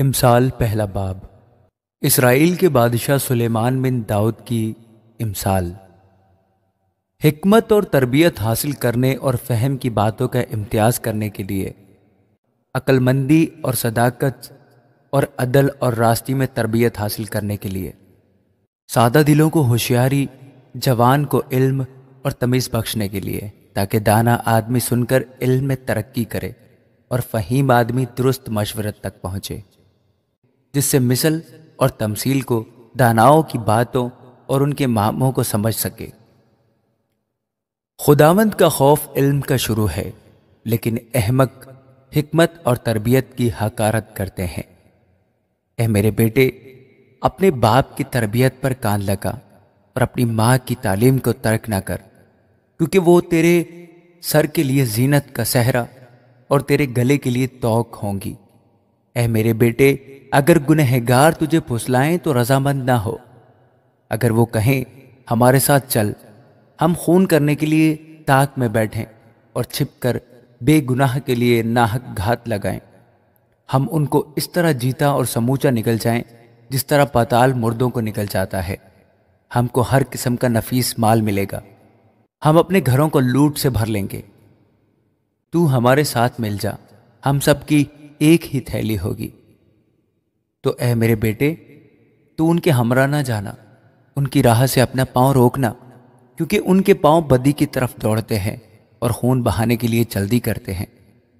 इमसाल पहला बाब इसराइल के बादशाह सुलेमान बिन दाऊद की इमसाल हमत और तरबियत हासिल करने और फहम की बातों का इम्तियाज़ करने के लिए अक्लमंदी और सदाकत और अदल और रास्ते में तरबियत हासिल करने के लिए सादा दिलों को होशियारी जवान को इल्म और तमीज़ बख्शने के लिए ताकि दाना आदमी सुनकर इल्म में तरक्की करे और फ़हीम आदमी दुरुस्त मशवरत तक पहुँचे जिससे मिसल और तमसील को दानाओं की बातों और उनके मामों को समझ सके खुदावंद का खौफ इल्म का शुरू है लेकिन अहमक हमत और तरबियत की हकारत करते हैं ऐ मेरे बेटे अपने बाप की तरबियत पर कान लगा और अपनी माँ की तालीम को तर्क ना कर क्योंकि वो तेरे सर के लिए जीनत का सहरा और तेरे गले के लिए तोक होंगी ऐ मेरे बेटे अगर गुनहगार तुझे फुसलाएं तो रजामंद ना हो अगर वो कहें हमारे साथ चल हम खून करने के लिए ताक में बैठें और छिपकर बेगुनाह के लिए नाहक घात लगाएं हम उनको इस तरह जीता और समूचा निकल जाएं जिस तरह पाताल मुर्दों को निकल जाता है हमको हर किस्म का नफीस माल मिलेगा हम अपने घरों को लूट से भर लेंगे तू हमारे साथ मिल जा हम सबकी एक ही थैली होगी तो ऐ मेरे बेटे तू उनके हमरा ना जाना उनकी राह से अपना पांव रोकना क्योंकि उनके पांव बदी की तरफ दौड़ते हैं और खून बहाने के लिए जल्दी करते हैं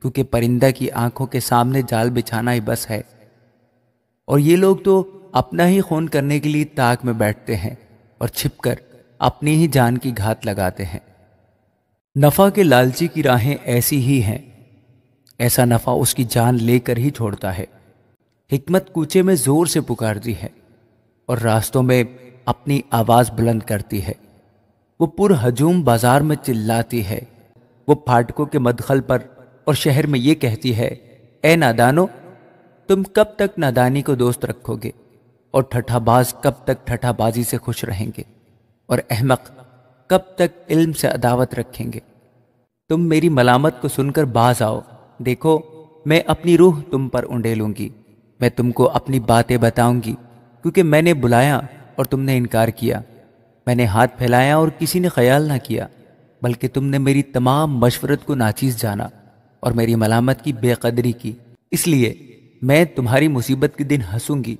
क्योंकि परिंदा की आंखों के सामने जाल बिछाना ही बस है और ये लोग तो अपना ही खून करने के लिए ताक में बैठते हैं और छिपकर अपनी ही जान की घात लगाते हैं नफा के लालची की राहें ऐसी ही हैं ऐसा नफ़ा उसकी जान लेकर ही छोड़ता है हिकमत कूचे में ज़ोर से पुकारती है और रास्तों में अपनी आवाज़ बुलंद करती है वो पुर हजूम बाजार में चिल्लाती है वो फाटकों के मदखल पर और शहर में ये कहती है ए नादानो तुम कब तक नादानी को दोस्त रखोगे और ठठाबाज कब तक ठठाबाजी से खुश रहेंगे और अहमक कब तक इल्म से अदावत रखेंगे तुम मेरी मलामत को सुनकर बाज आओ देखो मैं अपनी रूह तुम पर उंडेलूंगी मैं तुमको अपनी बातें बताऊंगी क्योंकि मैंने बुलाया और तुमने इनकार किया मैंने हाथ फैलाया और किसी ने ख्याल ना किया बल्कि तुमने मेरी तमाम मशवरत को नाचीज जाना और मेरी मलामत की बेकदरी की इसलिए मैं तुम्हारी मुसीबत के दिन हंसूंगी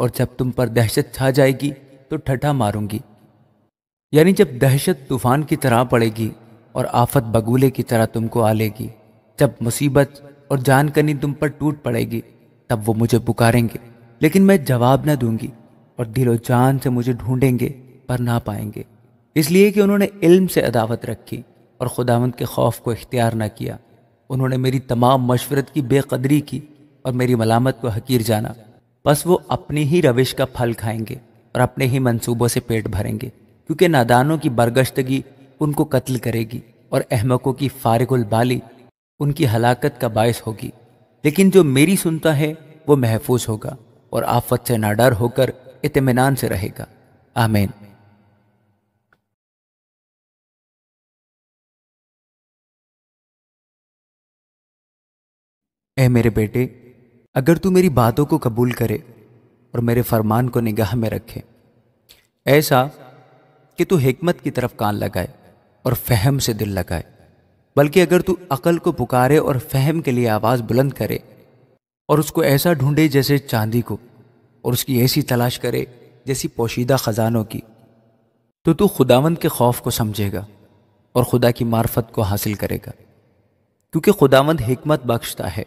और जब तुम पर दहशत छा जाएगी तो ठठा मारूंगी यानी जब दहशत तूफान की तरह पड़ेगी और आफत बगूले की तरह तुमको आ लेगी जब मुसीबत और जान कनी तुम पर टूट पड़ेगी तब वो मुझे पुकारेंगे लेकिन मैं जवाब न दूंगी और दिलो जान से मुझे ढूंढेंगे पर ना पाएंगे इसलिए कि उन्होंने इल्म से अदावत रखी और खुदावंत के खौफ को इख्तियार न किया उन्होंने मेरी तमाम मशवरत की बेकदरी की और मेरी मलामत को हकीर जाना बस वो अपनी ही रविश का फल खाएंगे और अपने ही मंसूबों से पेट भरेंगे क्योंकि नादानों की बरगश्तगी उनको कत्ल करेगी और अहमकों की फारगुल बाली उनकी हलाकत का बायस होगी लेकिन जो मेरी सुनता है वो महफूज होगा और आफत से नाडर होकर इतमान से रहेगा आमेन ए मेरे बेटे अगर तू मेरी बातों को कबूल करे और मेरे फरमान को निगाह में रखे ऐसा कि तू हमत की तरफ कान लगाए और फहम से दिल लगाए बल्कि अगर तू अकल को पुकारे और फहम के लिए आवाज़ बुलंद करे और उसको ऐसा ढूंढे जैसे चांदी को और उसकी ऐसी तलाश करे जैसी पोशीदा ख़जानों की तो तू खुदावंद के खौफ को समझेगा और खुदा की मार्फत को हासिल करेगा क्योंकि खुदावंद हमत बख्शता है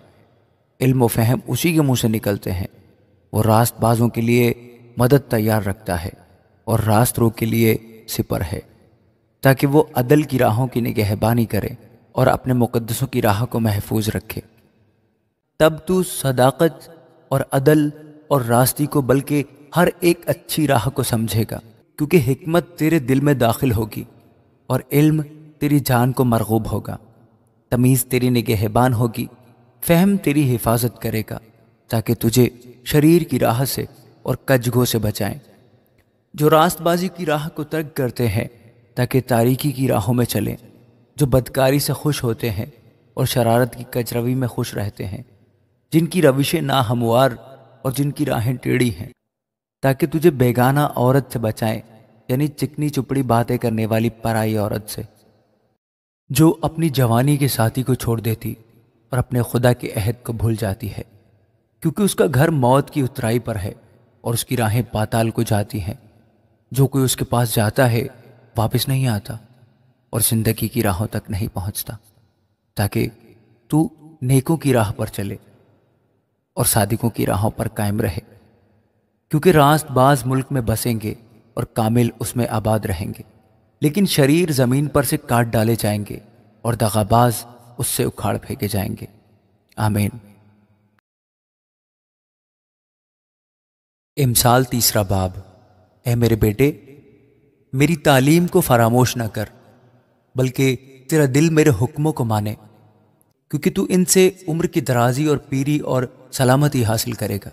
इल्म फहम उसी के मुंह से निकलते हैं वो रास्त बाजों के लिए मदद तैयार रखता है और रोग के लिए सिपर है ताकि वो अदल की राहों की निगहबानी करें और अपने मुकदसों की राह को महफूज रखे तब तू सदाकत और अदल और रास्ती को बल्कि हर एक अच्छी राह को समझेगा क्योंकि हिकमत तेरे दिल में दाखिल होगी और इल्म तेरी जान को मरगूब होगा तमीज़ तेरी निगहबान होगी फहम तेरी हिफाजत करेगा ताकि तुझे शरीर की राह से और कजगो से बचाएं जो रास्तबाजी की राह को तर्क करते हैं ताकि तारीकी की राहों में चलें जो बदकारी से खुश होते हैं और शरारत की कचरवी में खुश रहते हैं जिनकी रविशें ना हमवार और जिनकी राहें टेढ़ी हैं ताकि तुझे बेगाना औरत से बचाएं यानी चिकनी चुपड़ी बातें करने वाली पराई औरत से जो अपनी जवानी के साथी को छोड़ देती और अपने खुदा के अहद को भूल जाती है क्योंकि उसका घर मौत की उतराई पर है और उसकी राहें पाताल को जाती हैं जो कोई उसके पास जाता है वापस नहीं आता और ज़िंदगी की राहों तक नहीं पहुंचता ताकि तू नेकों की राह पर चले और सादिकों की राहों पर कायम रहे क्योंकि रास्त बाज मुल्क में बसेंगे और कामिल उसमें आबाद रहेंगे लेकिन शरीर ज़मीन पर से काट डाले जाएंगे और दगाबाज उससे उखाड़ फेंके जाएंगे आमीन इमसाल तीसरा बाब ए मेरे बेटे मेरी तालीम को फरामोश न कर बल्कि तेरा दिल मेरे हुक्मों को माने क्योंकि तू इनसे उम्र की दराजी और पीरी और सलामती हासिल करेगा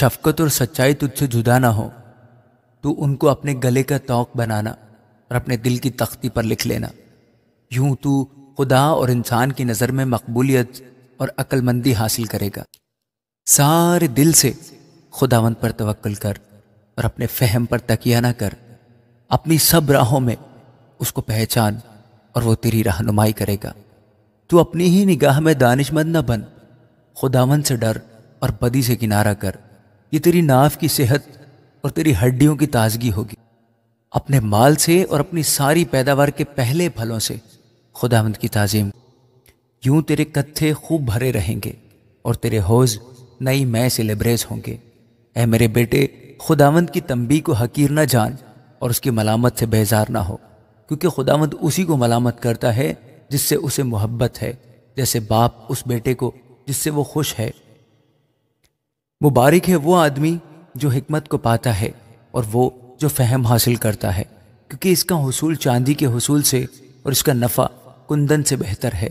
शफकत और सच्चाई तुझसे जुदा ना हो तू उनको अपने गले का तोक बनाना और अपने दिल की तख्ती पर लिख लेना यूं तू खुदा और इंसान की नज़र में मकबूलियत और अक्लमंदी हासिल करेगा सारे दिल से खुदावंत पर तवक्ल कर और अपने फहम पर तकिया ना कर अपनी सब राहों में उसको पहचान और वो तेरी रहनुमाई करेगा तू अपनी ही निगाह में दानिशमंद न बन खुदावन से डर और बदी से किनारा कर ये तेरी नाव की सेहत और तेरी हड्डियों की ताजगी होगी अपने माल से और अपनी सारी पैदावार के पहले फलों से खुदावंद की ताजीम यूं तेरे कत्थे खूब भरे रहेंगे और तेरे होज नई मैं से लिबरेज होंगे ऐ मेरे बेटे खुदावंद की तंबी को हकीर न जान और उसकी मलामत से बेजार ना हो क्योंकि खुदावंद उसी को मलामत करता है जिससे उसे मोहब्बत है जैसे बाप उस बेटे को जिससे वो खुश है मुबारक है वो आदमी जो हमत को पाता है और वो जो फहम हासिल करता है क्योंकि इसका हसूल चांदी के हसूल से और इसका नफ़ा कुंदन से बेहतर है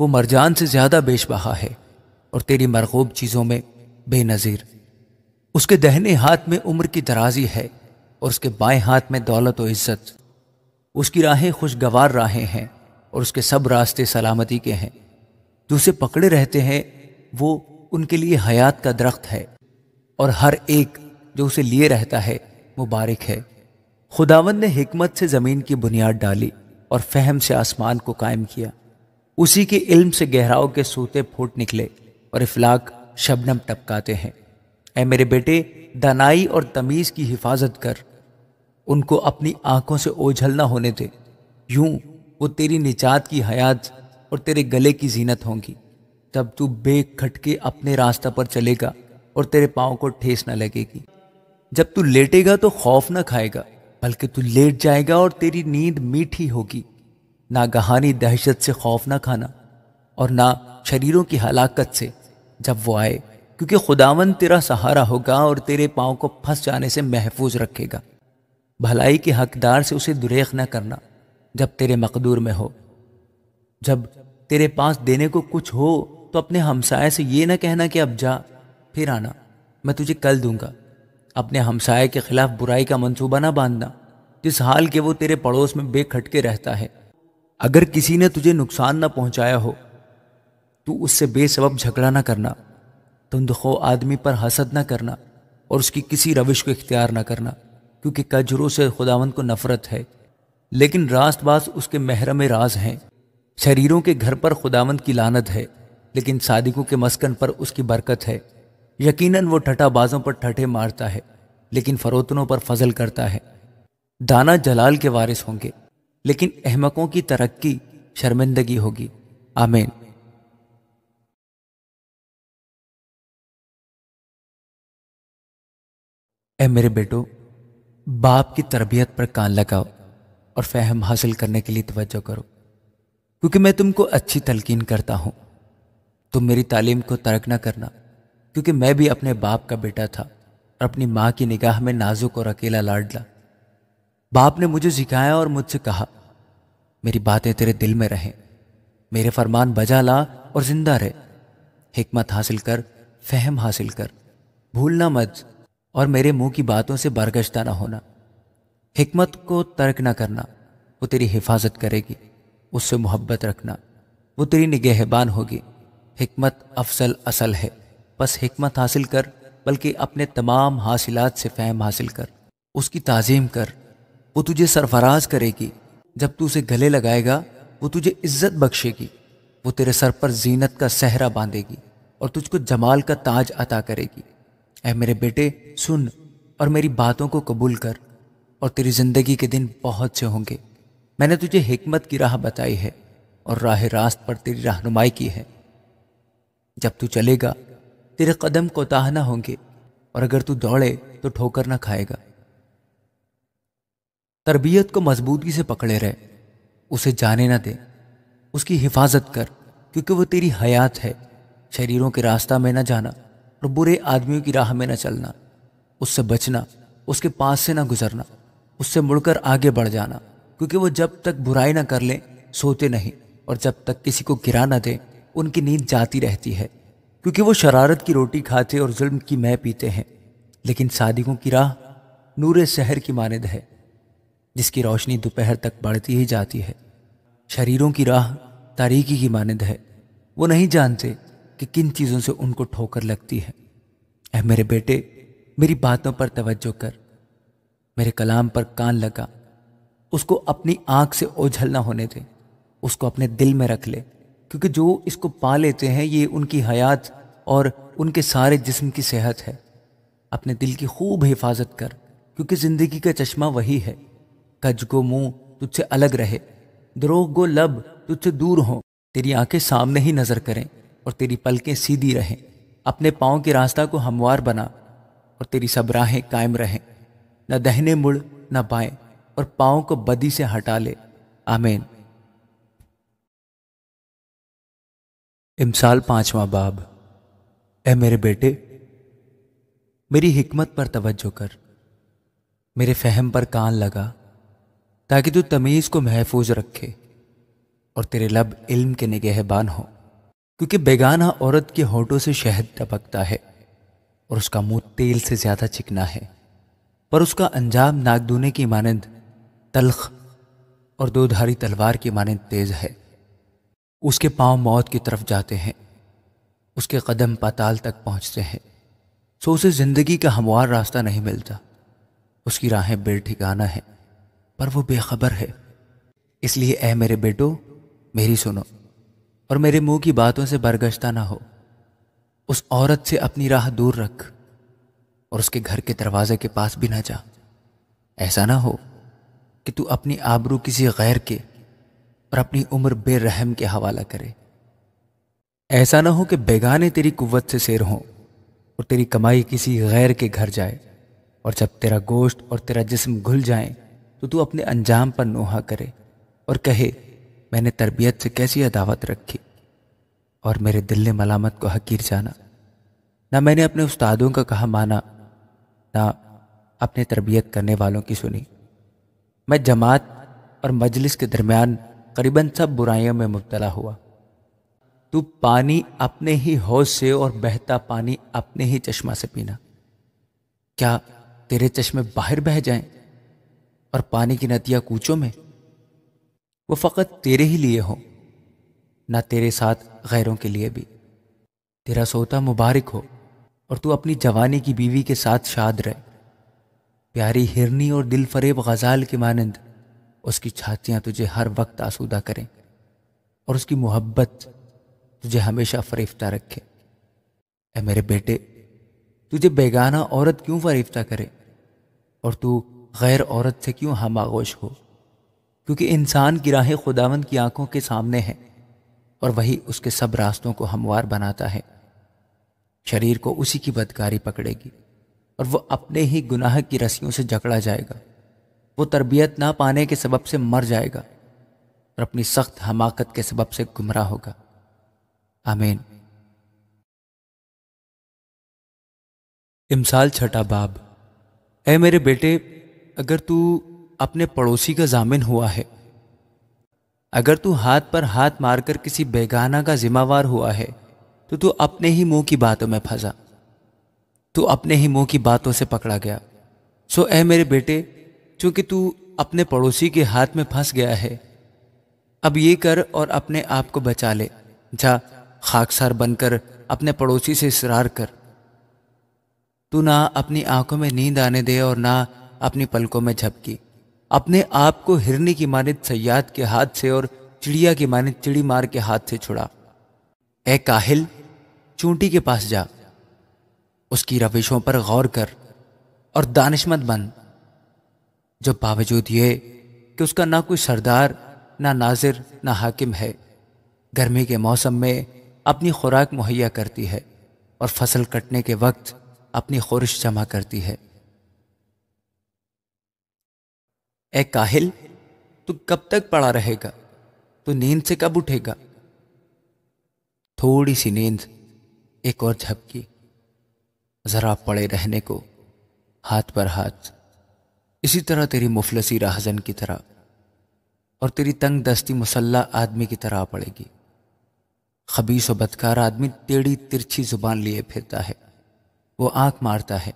वो मरजान से ज़्यादा बेश बहा है और तेरी मरगूब चीज़ों में बेनज़ीर उसके दहने हाथ में उम्र की दराजी है और उसके बाएं हाथ में दौलत और इज्जत उसकी राहें खुशगवार राहें हैं और उसके सब रास्ते सलामती के हैं जो उसे पकड़े रहते हैं वो उनके लिए हयात का दरख्त है और हर एक जो उसे लिए रहता है मुबारक है खुदावन ने हिकमत से ज़मीन की बुनियाद डाली और फहम से आसमान को कायम किया उसी के इल्म से गहराव के सूते फूट निकले और इफलाक शबनम टपकाते हैं ऐ मेरे बेटे दनाई और तमीज़ की हिफाजत कर उनको अपनी आंखों से ओझल ना होने दे यूं वो तेरी निजात की हयात और तेरे गले की जीनत होंगी तब तू बेखटके अपने रास्ता पर चलेगा और तेरे पाँव को ठेस ना लगेगी जब तू लेटेगा तो खौफ ना खाएगा बल्कि तू लेट जाएगा और तेरी नींद मीठी होगी ना गहानी दहशत से खौफ ना खाना और ना शरीरों की हलाकत से जब वो आए क्योंकि खुदावन तेरा सहारा होगा और तेरे पाँव को फंस जाने से महफूज रखेगा भलाई के हकदार से उसे दुरेख न करना जब तेरे मकदूर में हो जब तेरे पास देने को कुछ हो तो अपने हमसाय से ये ना कहना कि अब जा फिर आना मैं तुझे कल दूंगा अपने हमसाय के खिलाफ बुराई का मंसूबा ना बांधना जिस हाल के वो तेरे पड़ोस में बेखटके रहता है अगर किसी ने तुझे नुकसान ना पहुंचाया हो तू उससे बेसबब झगड़ा ना करना तुम दुखो आदमी पर हसद ना करना और उसकी किसी रविश को इख्तियार ना करना क्योंकि कजरों से खुदावंद को नफरत है लेकिन रास्त बास उसके महरम राज हैं शरीरों के घर पर खुदावंद की लानत है लेकिन सादिकों के मस्कन पर उसकी बरकत है यकीनन वो ठटाबाजों पर ठठे मारता है लेकिन फरोतनों पर फजल करता है दाना जलाल के वारिस होंगे लेकिन अहमकों की तरक्की शर्मिंदगी होगी आमेन ए मेरे बेटो बाप की तरबियत पर कान लगाओ और फहम हासिल करने के लिए तवज्जो करो क्योंकि मैं तुमको अच्छी तलकीन करता हूँ तुम मेरी तालीम को तर्क ना करना क्योंकि मैं भी अपने बाप का बेटा था और अपनी माँ की निगाह में नाजुक और अकेला लाडला बाप ने मुझे सिखाया और मुझसे कहा मेरी बातें तेरे दिल में रहें मेरे फरमान बजा ला और जिंदा रहे हिकमत हासिल कर फहम हासिल कर भूलना मत और मेरे मुंह की बातों से बरगश्ता ना होना हिकमत को तर्क ना करना वो तेरी हिफाजत करेगी उससे मोहब्बत रखना वो तेरी निगहबान होगी हिकमत अफसल असल है बस हिकमत हासिल कर बल्कि अपने तमाम हासिलात से फहम हासिल कर उसकी ताजीम कर वो तुझे सरफराज करेगी जब तू उसे गले लगाएगा वो तुझे इज्जत बख्शेगी वो तेरे सर पर जीनत का सहरा बांधेगी और तुझको जमाल का ताज अता करेगी ऐ मेरे बेटे सुन और मेरी बातों को कबूल कर और तेरी ज़िंदगी के दिन बहुत से होंगे मैंने तुझे हिकमत की राह बताई है और राह रास्त पर तेरी रहनुमाई की है जब तू चलेगा तेरे कदम ना होंगे और अगर तू दौड़े तो ठोकर ना खाएगा तरबियत को मजबूती से पकड़े रहे उसे जाने ना दे उसकी हिफाजत कर क्योंकि वो तेरी हयात है शरीरों के रास्ता में ना जाना और बुरे आदमियों की राह में न चलना उससे बचना उसके पास से ना गुजरना उससे मुड़कर आगे बढ़ जाना क्योंकि वो जब तक बुराई ना कर लें सोते नहीं और जब तक किसी को गिरा ना दें उनकी नींद जाती रहती है क्योंकि वो शरारत की रोटी खाते और जुल्म की मैं पीते हैं लेकिन सादिकों की राह नूर शहर की मानद है जिसकी रोशनी दोपहर तक बढ़ती ही जाती है शरीरों की राह तारीकी की मानद है वो नहीं जानते कि किन चीज़ों से उनको ठोकर लगती है ऐ मेरे बेटे मेरी बातों पर तवज्जो कर मेरे कलाम पर कान लगा उसको अपनी आंख से ओझल ना होने दे उसको अपने दिल में रख ले क्योंकि जो इसको पा लेते हैं ये उनकी हयात और उनके सारे जिस्म की सेहत है अपने दिल की खूब हिफाजत कर क्योंकि ज़िंदगी का चश्मा वही है कज को मुंह तुझसे अलग रहे द्रोह गो लब तुझसे दूर हो तेरी आंखें सामने ही नजर करें और तेरी पलकें सीधी रहें अपने पाँव के रास्ता को हमवार बना और तेरी सब राहें कायम रहें न दहने मुड़ न बाएं और पाँव को बदी से हटा ले आमेन इमसाल पांचवा बाब ए मेरे बेटे मेरी हिकमत पर तवज्जो कर मेरे फहम पर कान लगा ताकि तू तमीज़ को महफूज रखे और तेरे लब इल्म के निगहबान हो क्योंकि बेगाना औरत के होठों से शहद टपकता है और उसका मुंह तेल से ज्यादा चिकना है पर उसका अंजाम नागदूने की मानंद तलख और दोधारी तलवार की मानंद तेज है उसके पांव मौत की तरफ जाते हैं उसके कदम पाताल तक पहुंचते हैं सो उसे जिंदगी का हमवार रास्ता नहीं मिलता उसकी राहें बेठिकाना है पर वो बेखबर है इसलिए ए मेरे बेटो मेरी सुनो और मेरे मुंह की बातों से बरगश्ता ना हो उस औरत से अपनी राह दूर रख और उसके घर के दरवाजे के पास भी ना जा ऐसा ना हो कि तू अपनी आबरू किसी गैर के और अपनी उम्र बेरहम के हवाला करे ऐसा ना हो कि बेगाने तेरी कुवत से शेर हों और तेरी कमाई किसी गैर के घर जाए और जब तेरा गोश्त और तेरा जिस्म घुल जाए तो तू अपने अंजाम पर नोहा करे और कहे मैंने तरबियत से कैसी अदावत रखी और मेरे दिल ने मलामत को हकीर जाना ना मैंने अपने उस्तादों का कहा माना ना अपने तरबियत करने वालों की सुनी मैं जमात और मजलिस के दरमियान करीबन सब बुराइयों में मुबतला हुआ तू पानी अपने ही हौज से और बहता पानी अपने ही चश्मा से पीना क्या तेरे चश्मे बाहर बह जाएं और पानी की नदियाँ कूचों में वो फ़कत तेरे ही लिए हो ना तेरे साथ गैरों के लिए भी तेरा सोता मुबारक हो और तू अपनी जवानी की बीवी के साथ शाद रहे प्यारी हिरनी और दिल फरेब गज़ाल के मानंद उसकी छातियाँ तुझे हर वक्त आसूदा करें और उसकी मोहब्बत तुझे हमेशा फरेफ्ता रखे ऐ मेरे बेटे तुझे बेगाना औरत क्यों फरेफ्ता करे और तू गैर औरत से क्यों हम आगोश हो क्योंकि इंसान की राहें खुदावंद की आंखों के सामने हैं और वही उसके सब रास्तों को हमवार बनाता है शरीर को उसी की बदकारी पकड़ेगी और वह अपने ही गुनाह की रस्सियों से जकड़ा जाएगा वो तरबियत ना पाने के सबब से मर जाएगा और अपनी सख्त हमाकत के सबब से गुमराह होगा आमीन इमसाल छठा बाब ए मेरे बेटे अगर तू अपने पड़ोसी का जामिन हुआ है अगर तू हाथ पर हाथ मारकर किसी बेगाना का जिम्मेवार हुआ है तो तू अपने ही मुंह की बातों में फंसा तू अपने ही मुंह की बातों से पकड़ा गया सो ऐ मेरे बेटे चूंकि तू अपने पड़ोसी के हाथ में फंस गया है अब ये कर और अपने आप को बचा ले जा खाकसार बनकर अपने पड़ोसी से इसरार कर तू ना अपनी आंखों में नींद आने दे और ना अपनी पलकों में झपकी अपने आप को हिरनी की मानित सयाद के हाथ से और चिड़िया की मानित चिड़ी मार के हाथ से छुड़ा ए काहिल चूंटी के पास जा उसकी रविशों पर गौर कर और दानिशमंद बन जो बावजूद ये कि उसका ना कोई सरदार ना नाजिर ना हाकिम है गर्मी के मौसम में अपनी खुराक मुहैया करती है और फसल कटने के वक्त अपनी खोरिश जमा करती है ए काहिल तू कब तक पड़ा रहेगा तू नींद से कब उठेगा थोड़ी सी नींद एक और झपकी जरा पड़े रहने को हाथ पर हाथ इसी तरह तेरी मुफलसी राहजन की तरह और तेरी तंग दस्ती मुसल्ला आदमी की तरह पड़ेगी खबीस और बदकार आदमी टेढ़ी तिरछी जुबान लिए फिरता है वो आंख मारता है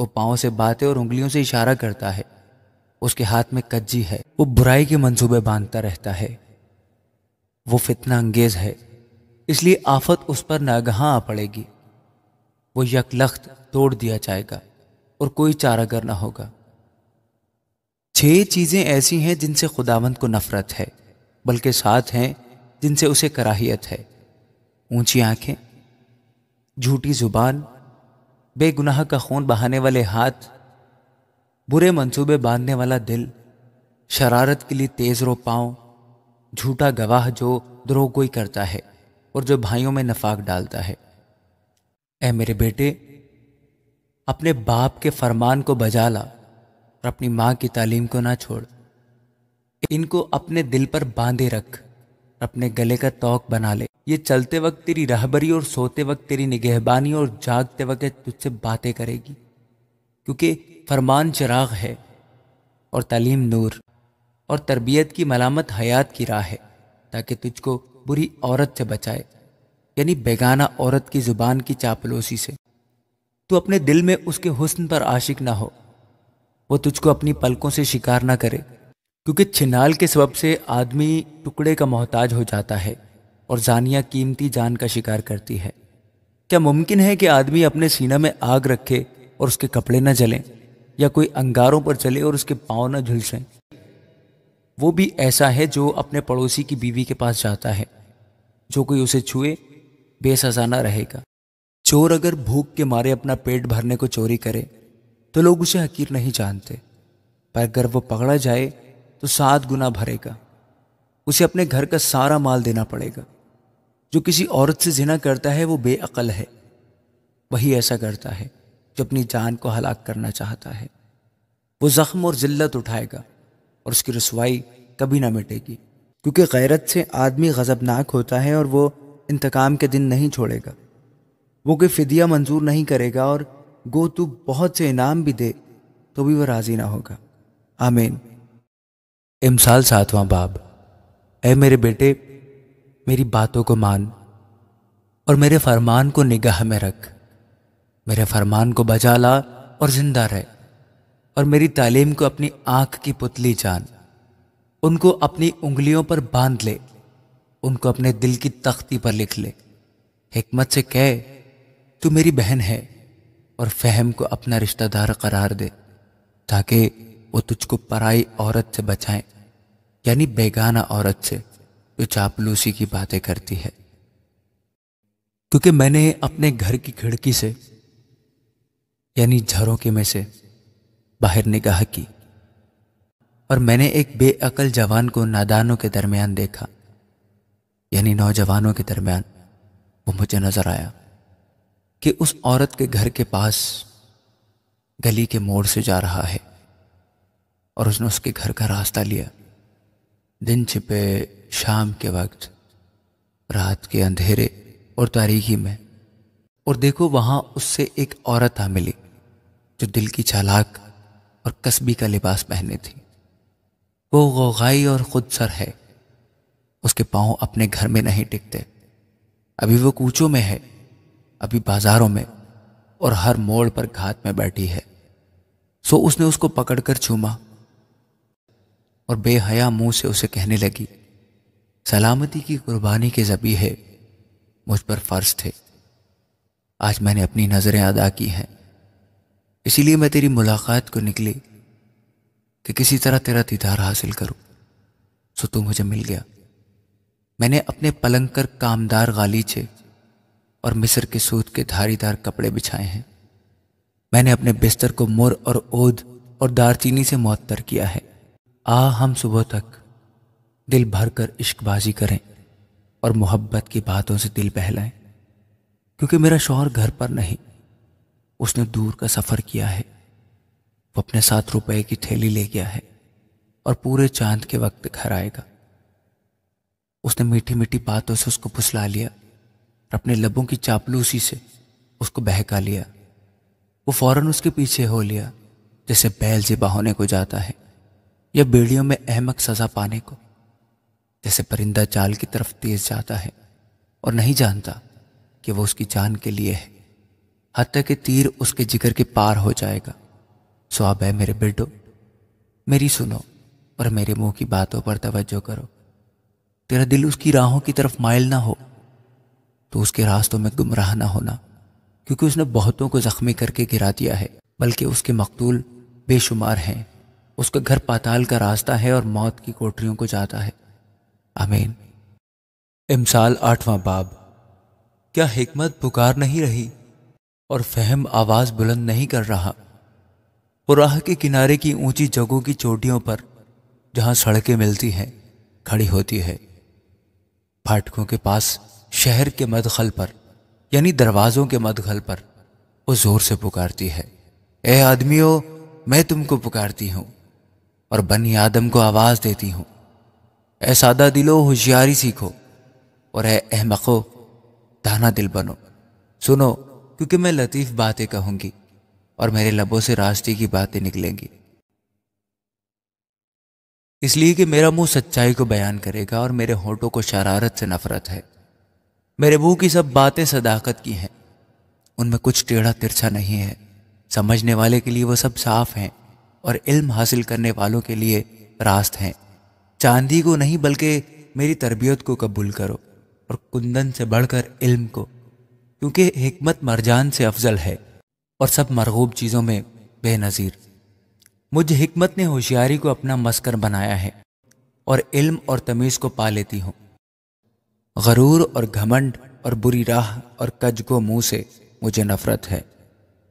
वो पाँव से बातें और उंगलियों से इशारा करता है उसके हाथ में कज्जी है वो बुराई के मंसूबे बांधता रहता है वो फितना अंगेज है इसलिए आफत उस पर नागहा आ पड़ेगी वो यकलख्त तोड़ दिया जाएगा और कोई चारागर ना होगा छह चीज़ें ऐसी हैं जिनसे खुदावंत को नफरत है बल्कि सात हैं जिनसे उसे कराहियत है ऊंची आंखें झूठी जुबान बेगुनाह का खून बहाने वाले हाथ बुरे मंसूबे बांधने वाला दिल शरारत के लिए तेज रो पाओ झूठा गवाह जो द्रोह कोई करता है और जो भाइयों में नफाक डालता है ऐ मेरे बेटे अपने बाप के फरमान को बजा ला और अपनी माँ की तालीम को ना छोड़ इनको अपने दिल पर बांधे रख अपने गले का तोक बना ले ये चलते वक्त तेरी रहबरी और सोते वक्त तेरी निगहबानी और जागते वक्त तुझसे बातें करेगी क्योंकि फरमान चिराग है और तालीम नूर और तरबियत की मलामत हयात की राह है ताकि तुझको बुरी औरत से बचाए यानी बेगाना औरत की ज़ुबान की चापलोसी से तू अपने दिल में उसके हुस्न पर आशिक ना हो वो तुझको अपनी पलकों से शिकार ना करे क्योंकि छिनाल के सबब से आदमी टुकड़े का मोहताज हो जाता है और जानिया कीमती जान का शिकार करती है क्या मुमकिन है कि आदमी अपने सीना में आग रखे और उसके कपड़े न जलें या कोई अंगारों पर चले और उसके पाँव न झुलसें वो भी ऐसा है जो अपने पड़ोसी की बीवी के पास जाता है जो कोई उसे छुए बेसजाना रहेगा चोर अगर भूख के मारे अपना पेट भरने को चोरी करे तो लोग उसे हकीर नहीं जानते पर अगर वो पकड़ा जाए तो सात गुना भरेगा उसे अपने घर का सारा माल देना पड़ेगा जो किसी औरत से जिना करता है वो बेअकल है वही ऐसा करता है जो अपनी जान को हलाक करना चाहता है वो ज़ख्म और ज़िल्लत उठाएगा और उसकी रसवाई कभी ना मिटेगी क्योंकि गैरत से आदमी गज़बनाक होता है और वो इंतकाम के दिन नहीं छोड़ेगा वो कोई फिदिया मंजूर नहीं करेगा और गो तू बहुत से इनाम भी दे तो भी वह राज़ी ना होगा आमीन इमसाल सातवां बाब ए मेरे बेटे मेरी बातों को मान और मेरे फरमान को निगाह में रख मेरे फरमान को बजा ला और जिंदा रहे और मेरी तालीम को अपनी आंख की पुतली जान उनको अपनी उंगलियों पर बांध ले उनको अपने दिल की तख्ती पर लिख ले हिकमत से कह तू मेरी बहन है और फहम को अपना रिश्तेदार करार दे ताकि वो तुझको पराई औरत से बचाए यानी बेगाना औरत से जो चापलूसी की बातें करती है क्योंकि मैंने अपने घर की खिड़की से यानी झरोके में से बाहर निगाह की और मैंने एक बेअकल जवान को नादानों के दरमियान देखा यानी नौजवानों के दरमियान वो मुझे नजर आया कि उस औरत के घर के पास गली के मोड़ से जा रहा है और उसने उसके घर का रास्ता लिया दिन छिपे शाम के वक्त रात के अंधेरे और तारीखी में और देखो वहाँ उससे एक औरत आ मिली जो दिल की चालाक और कस्बी का लिबास पहने थी वो गोगाई और खुद सर है उसके पाँव अपने घर में नहीं टिकते अभी वो कूचों में है अभी बाजारों में और हर मोड़ पर घात में बैठी है सो उसने उसको पकड़कर चूमा और बेहया मुंह से उसे कहने लगी सलामती की कुर्बानी के जबी है मुझ पर फर्ज थे आज मैंने अपनी नज़रें अदा की हैं इसीलिए मैं तेरी मुलाकात को निकली कि किसी तरह तेरा दीदार हासिल करूं सो तू मुझे मिल गया मैंने अपने पलंग कर कामदार गालीचे और मिस्र के सूत के धारीदार कपड़े बिछाए हैं मैंने अपने बिस्तर को मोर और ओद और दारचीनी से मुअत्तर किया है आ हम सुबह तक दिल भर कर इश्कबाजी करें और मोहब्बत की बातों से दिल बहलाएं क्योंकि मेरा शौहर घर पर नहीं उसने दूर का सफ़र किया है वो अपने साथ रुपए की थैली ले गया है और पूरे चांद के वक्त घर आएगा उसने मीठी मीठी बातों से उसको फुसला लिया और अपने लबों की चापलूसी से उसको बहका लिया वो फौरन उसके पीछे हो लिया जैसे बैल जिबा होने को जाता है या बेड़ियों में अहमक सजा पाने को जैसे परिंदा चाल की तरफ तेज जाता है और नहीं जानता कि वो उसकी जान के लिए है हत्या के तीर उसके जिगर के पार हो जाएगा सो अब है मेरे बेटो मेरी सुनो और मेरे मुंह की बातों पर तवज्जो करो तेरा दिल उसकी राहों की तरफ मायल ना हो तो उसके रास्तों में गुमराह ना होना क्योंकि उसने बहुतों को जख्मी करके गिरा दिया है बल्कि उसके मकतूल बेशुमार हैं उसका घर पाताल का रास्ता है और मौत की कोठरियों को जाता है अमीन इमसाल आठवां बाब क्या हिकमत पुकार नहीं रही और फहम आवाज बुलंद नहीं कर रहा पुराह के किनारे की ऊंची जगहों की चोटियों पर जहां सड़कें मिलती हैं खड़ी होती है फाटकों के पास शहर के मदखल पर यानी दरवाजों के मदखल पर वो जोर से पुकारती है ए आदमियों मैं तुमको पुकारती हूँ और बनी आदम को आवाज़ देती हूँ ए सादा दिलो होशियारी सीखो और ए अहमको दाना दिल बनो सुनो क्योंकि मैं लतीफ़ बातें कहूँगी और मेरे लबों से रास्ते की बातें निकलेंगी इसलिए कि मेरा मुंह सच्चाई को बयान करेगा और मेरे होठों को शरारत से नफरत है मेरे मुंह की सब बातें सदाकत की हैं उनमें कुछ टेढ़ा तिरछा नहीं है समझने वाले के लिए वो सब साफ हैं और इल्म हासिल करने वालों के लिए रास्त हैं चांदी को नहीं बल्कि मेरी तरबियत को कबूल करो और कुंदन से बढ़कर इल्म को क्योंकि हमत मरजान से अफजल है और सब मरगूब चीज़ों में बेनज़ीर मुझ हमत ने होशियारी को अपना मस्कर बनाया है और इल्म और तमीज़ को पा लेती हूँ गरूर और घमंड और बुरी राह और कज को मुँह से मुझे नफ़रत है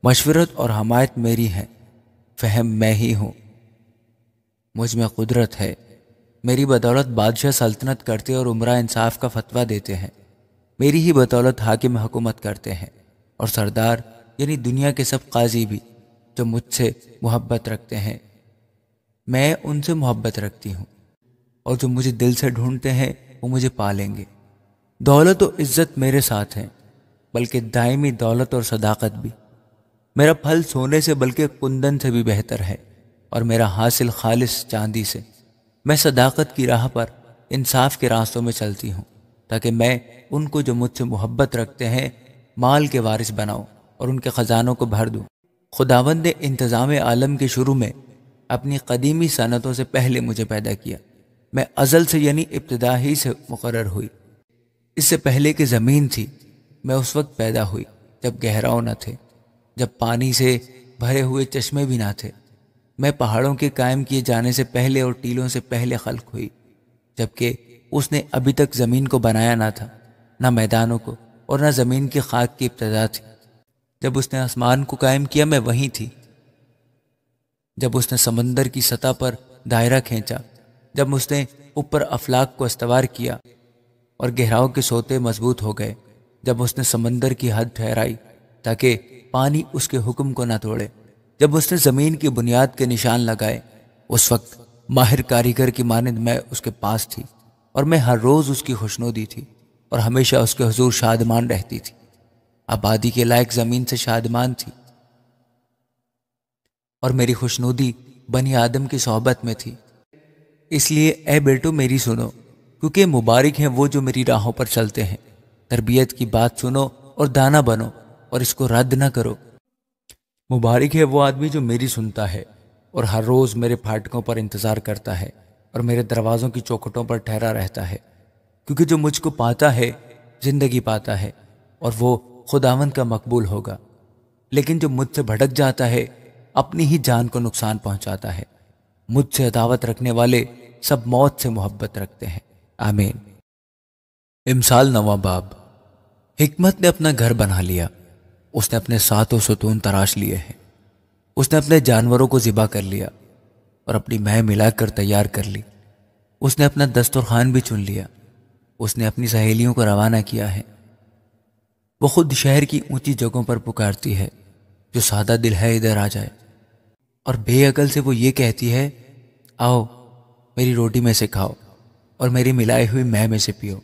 मशवरत और हमायत मेरी है फहम मैं ही हूँ मुझ में कुदरत है मेरी बदौलत बादशाह सल्तनत करते और उम्र इंसाफ का फतवा देते हैं मेरी ही बदौलत हाकिम हुकूमत करते हैं और सरदार यानी दुनिया के सब काजी भी जो मुझसे मोहब्बत रखते हैं मैं उनसे मोहब्बत रखती हूँ और जो मुझे दिल से ढूंढते हैं वो मुझे पालेंगे दौलत और इज्जत मेरे साथ हैं बल्कि दायमी दौलत और सदाकत भी मेरा फल सोने से बल्कि कुंदन से भी बेहतर है और मेरा हासिल खालिश चांदी से मैं सदाकत की राह पर इंसाफ के रास्तों में चलती हूँ ताकि मैं उनको जो मुझसे मोहब्बत रखते हैं माल के वारिस बनाऊँ और उनके ख़जानों को भर दूँ खुदावंद ने इंतज़ाम आलम के शुरू में अपनी कदीमी सनतों से पहले मुझे पैदा किया मैं अज़ल से यानी इब्तदा ही से मुकर हुई इससे पहले कि ज़मीन थी मैं उस वक्त पैदा हुई जब गहराव न थे जब पानी से भरे हुए चश्मे भी ना थे मैं पहाड़ों के कायम किए जाने से पहले और टीलों से पहले खल्क हुई जबकि उसने अभी तक ज़मीन को बनाया ना था ना मैदानों को और ना ज़मीन की खाक की इब्तदा थी जब उसने आसमान को कायम किया मैं वहीं थी जब उसने समंदर की सतह पर दायरा खींचा जब उसने ऊपर अफलाक को अस्तवार किया और गहराव के सोते मजबूत हो गए जब उसने समंदर की हद ठहराई ताकि पानी उसके हुक्म को ना तोड़े जब उसने ज़मीन की बुनियाद के निशान लगाए उस वक्त माहिर कारीगर की मानद मैं उसके पास थी और मैं हर रोज़ उसकी खुशनुदी थी और हमेशा उसके हजूर शादमान रहती थी आबादी के लायक ज़मीन से शादमान थी और मेरी खुशनुदी बनी आदम की सोहबत में थी इसलिए ए बेटो मेरी सुनो क्योंकि मुबारक हैं वो जो मेरी राहों पर चलते हैं तरबियत की बात सुनो और दाना बनो और इसको रद्द ना करो मुबारक है वो आदमी जो मेरी सुनता है और हर रोज़ मेरे फाटकों पर इंतज़ार करता है और मेरे दरवाज़ों की चौखटों पर ठहरा रहता है क्योंकि जो मुझको पाता है ज़िंदगी पाता है और वो खुदावन का मकबूल होगा लेकिन जो मुझसे भटक जाता है अपनी ही जान को नुकसान पहुंचाता है मुझसे अदावत रखने वाले सब मौत से मोहब्बत रखते हैं आमीन इमसाल नवा बाब हिकमत ने अपना घर बना लिया उसने अपने सातों सुतून तराश लिए हैं उसने अपने जानवरों को ज़िबा कर लिया और अपनी मह मिलाकर तैयार कर ली उसने अपना दस्तरखान भी चुन लिया उसने अपनी सहेलियों को रवाना किया है वो खुद शहर की ऊंची जगहों पर पुकारती है जो सादा दिल है इधर आ जाए और बेअकल से वो ये कहती है आओ मेरी रोटी में से खाओ और मेरी मिलाई हुई मह में से पियो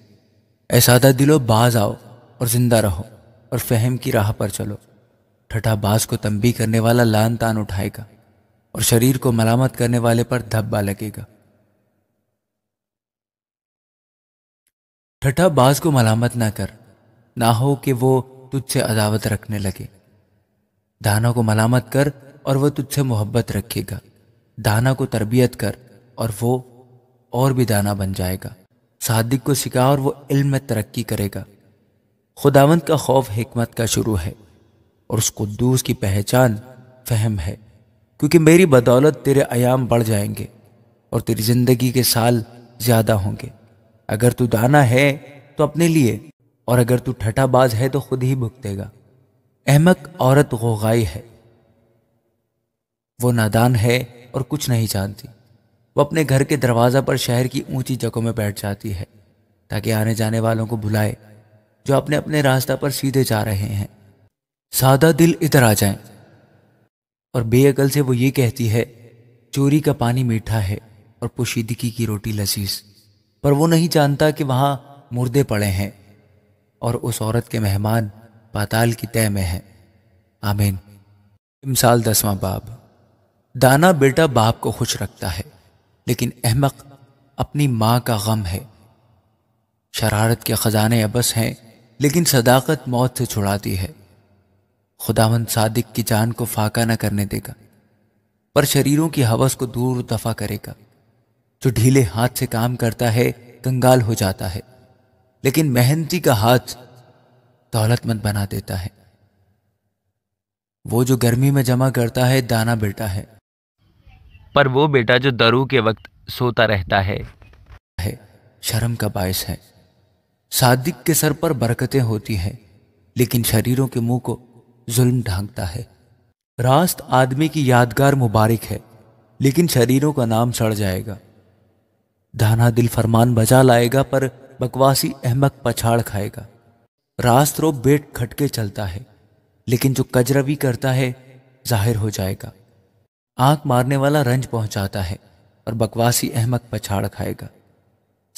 ऐ सादा दिलो बाज आओ और ज़िंदा रहो और फहम की राह पर चलो ठठा बाज को तंबी करने वाला लान तान उठाएगा और शरीर को मलामत करने वाले पर धब्बा लगेगा ठठा बाज को मलामत ना कर ना हो कि वो तुझसे अदावत रखने लगे दाना को मलामत कर और वह तुझसे मोहब्बत रखेगा दाना को तरबियत कर और वो और भी दाना बन जाएगा सादिक को सिखा और वो इल्म में तरक्की करेगा खुदावंत का खौफ हमत का शुरू है और उसको दूस की पहचान फहम है क्योंकि मेरी बदौलत तेरे आयाम बढ़ जाएंगे और तेरी ज़िंदगी के साल ज़्यादा होंगे अगर तू दाना है तो अपने लिए और अगर तू ठाबाज है तो खुद ही भुगतेगा अहमक औरत गोगाई है वो नादान है और कुछ नहीं जानती वो अपने घर के दरवाज़ा पर शहर की ऊंची जगहों में बैठ जाती है ताकि आने जाने वालों को भुलाए जो अपने अपने रास्ता पर सीधे जा रहे हैं सादा दिल इधर आ जाएं और बेअकल से वो ये कहती है चोरी का पानी मीठा है और पोशीदगी की रोटी लजीज पर वो नहीं जानता कि वहाँ मुर्दे पड़े हैं और उस औरत के मेहमान पाताल की तय में हैं आमीन इमसाल दसवां बाब दाना बेटा बाप को खुश रखता है लेकिन अहमक अपनी माँ का गम है शरारत के ख़जाने अबस हैं लेकिन सदाकत मौत से छुड़ाती है खुदावंद सादिक की जान को फाका न करने देगा पर शरीरों की हवस को दूर दफा करेगा जो ढीले हाथ से काम करता है कंगाल हो जाता है लेकिन मेहनती का हाथ दौलतमंद बना देता है वो जो गर्मी में जमा करता है दाना बेटा है पर वो बेटा जो दरू के वक्त सोता रहता है, है शर्म का बायस है सादिक के सर पर बरकतें होती है लेकिन शरीरों के मुंह को जुल्म ढांकता है रास्त आदमी की यादगार मुबारक है लेकिन शरीरों का नाम सड़ जाएगा धाना दिल फरमान बजा लाएगा पर बकवासी अहमक पछाड़ खाएगा रास्त रो बेट खटके चलता है लेकिन जो कजरवी करता है जाहिर हो जाएगा आंख मारने वाला रंज पहुंचाता है और बकवासी अहमक पछाड़ खाएगा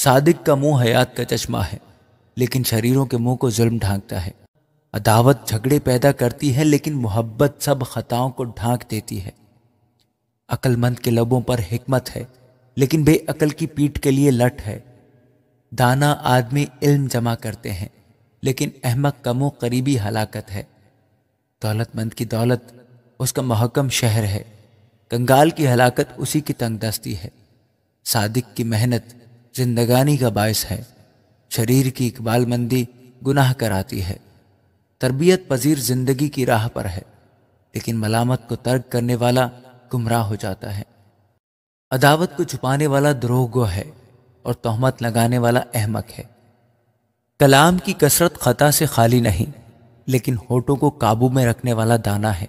सादिक का मुंह हयात का चश्मा है लेकिन शरीरों के मुंह को जुल्म ढांकता है अदावत झगड़े पैदा करती है लेकिन मोहब्बत सब खताओं को ढांक देती है अक्लमंद के लबों पर हिकमत है लेकिन बेअकल की पीठ के लिए लट है दाना आदमी इल्म जमा करते हैं लेकिन अहमक कमो करीबी हलाकत है दौलतमंद की दौलत उसका महकम शहर है कंगाल की हलाकत उसी की तंगदस्ती है सादिक की मेहनत जिंदगानी का बायस है शरीर की इकबालमंदी गुनाह कराती है तरबियत पजीर जिंदगी की राह पर है लेकिन मलामत को तर्क करने वाला गुमराह हो जाता है अदावत को छुपाने वाला द्रोहगो है और तहमत लगाने वाला अहमक है कलाम की कसरत खता से खाली नहीं लेकिन होठों को काबू में रखने वाला दाना है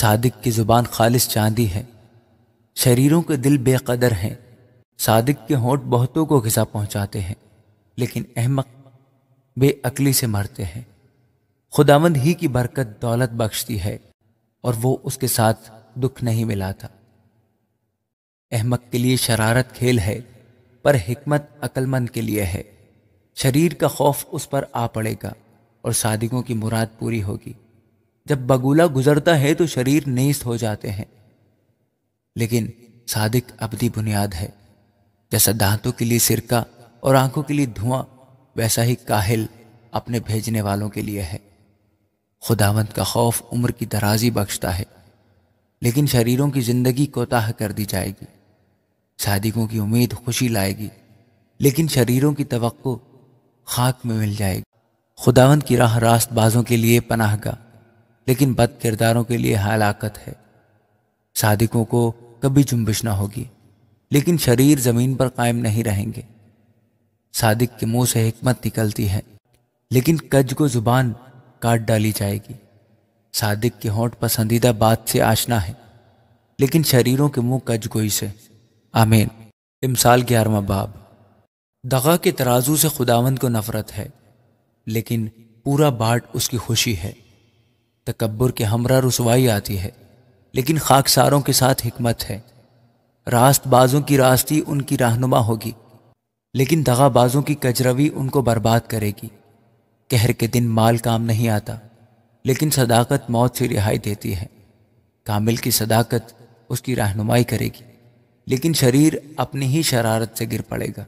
सादिक की ज़ुबान खालिश चांदी है शरीरों के दिल बेकदर हैं सादिक के होठ बहुतों को गजा पहुंचाते हैं लेकिन अहमक बेअकली से मरते हैं खुदावंद ही की बरकत दौलत बख्शती है और वो उसके साथ दुख नहीं मिलाता अहमक के लिए शरारत खेल है पर हिकमत अक्लमंद के लिए है शरीर का खौफ उस पर आ पड़ेगा और सादिकों की मुराद पूरी होगी जब बगूला गुजरता है तो शरीर नेस्त हो जाते हैं लेकिन सादिक अबदी बुनियाद है जैसा दांतों के लिए सिरका और आंखों के लिए धुआं वैसा ही काहिल अपने भेजने वालों के लिए है खुदावंत का खौफ उम्र की तराजी बख्शता है लेकिन शरीरों की ज़िंदगी कोताह कर दी जाएगी सादिकों की उम्मीद खुशी लाएगी लेकिन शरीरों की तो खाक में मिल जाएगी खुदावंत की राह रास्त बाजों के लिए पनाहगा लेकिन बद किरदारों के लिए हलाकत है सादिकों को कभी जुम्बिश ना होगी लेकिन शरीर ज़मीन पर कायम नहीं रहेंगे सादिक के मुंह से हमत निकलती है लेकिन कज को ज़ुबान काट डाली जाएगी सादिक के होंठ पसंदीदा बात से आशना है लेकिन शरीरों के मुंह कजगोई से आमीन इमसाल ग्यारहवा बाब दगा के तराजू से खुदावंद को नफरत है लेकिन पूरा बाट उसकी खुशी है तकबर के हमरा रसवाई आती है लेकिन खाकसारों के साथ हिकमत है रास्तबाजों की रास्ती उनकी रहनुमा होगी लेकिन दगाबाजों की कजरवी उनको बर्बाद करेगी कहर के दिन माल काम नहीं आता लेकिन सदाकत मौत से रिहाई देती है कामिल की सदाकत उसकी रहनुमाई करेगी लेकिन शरीर अपनी ही शरारत से गिर पड़ेगा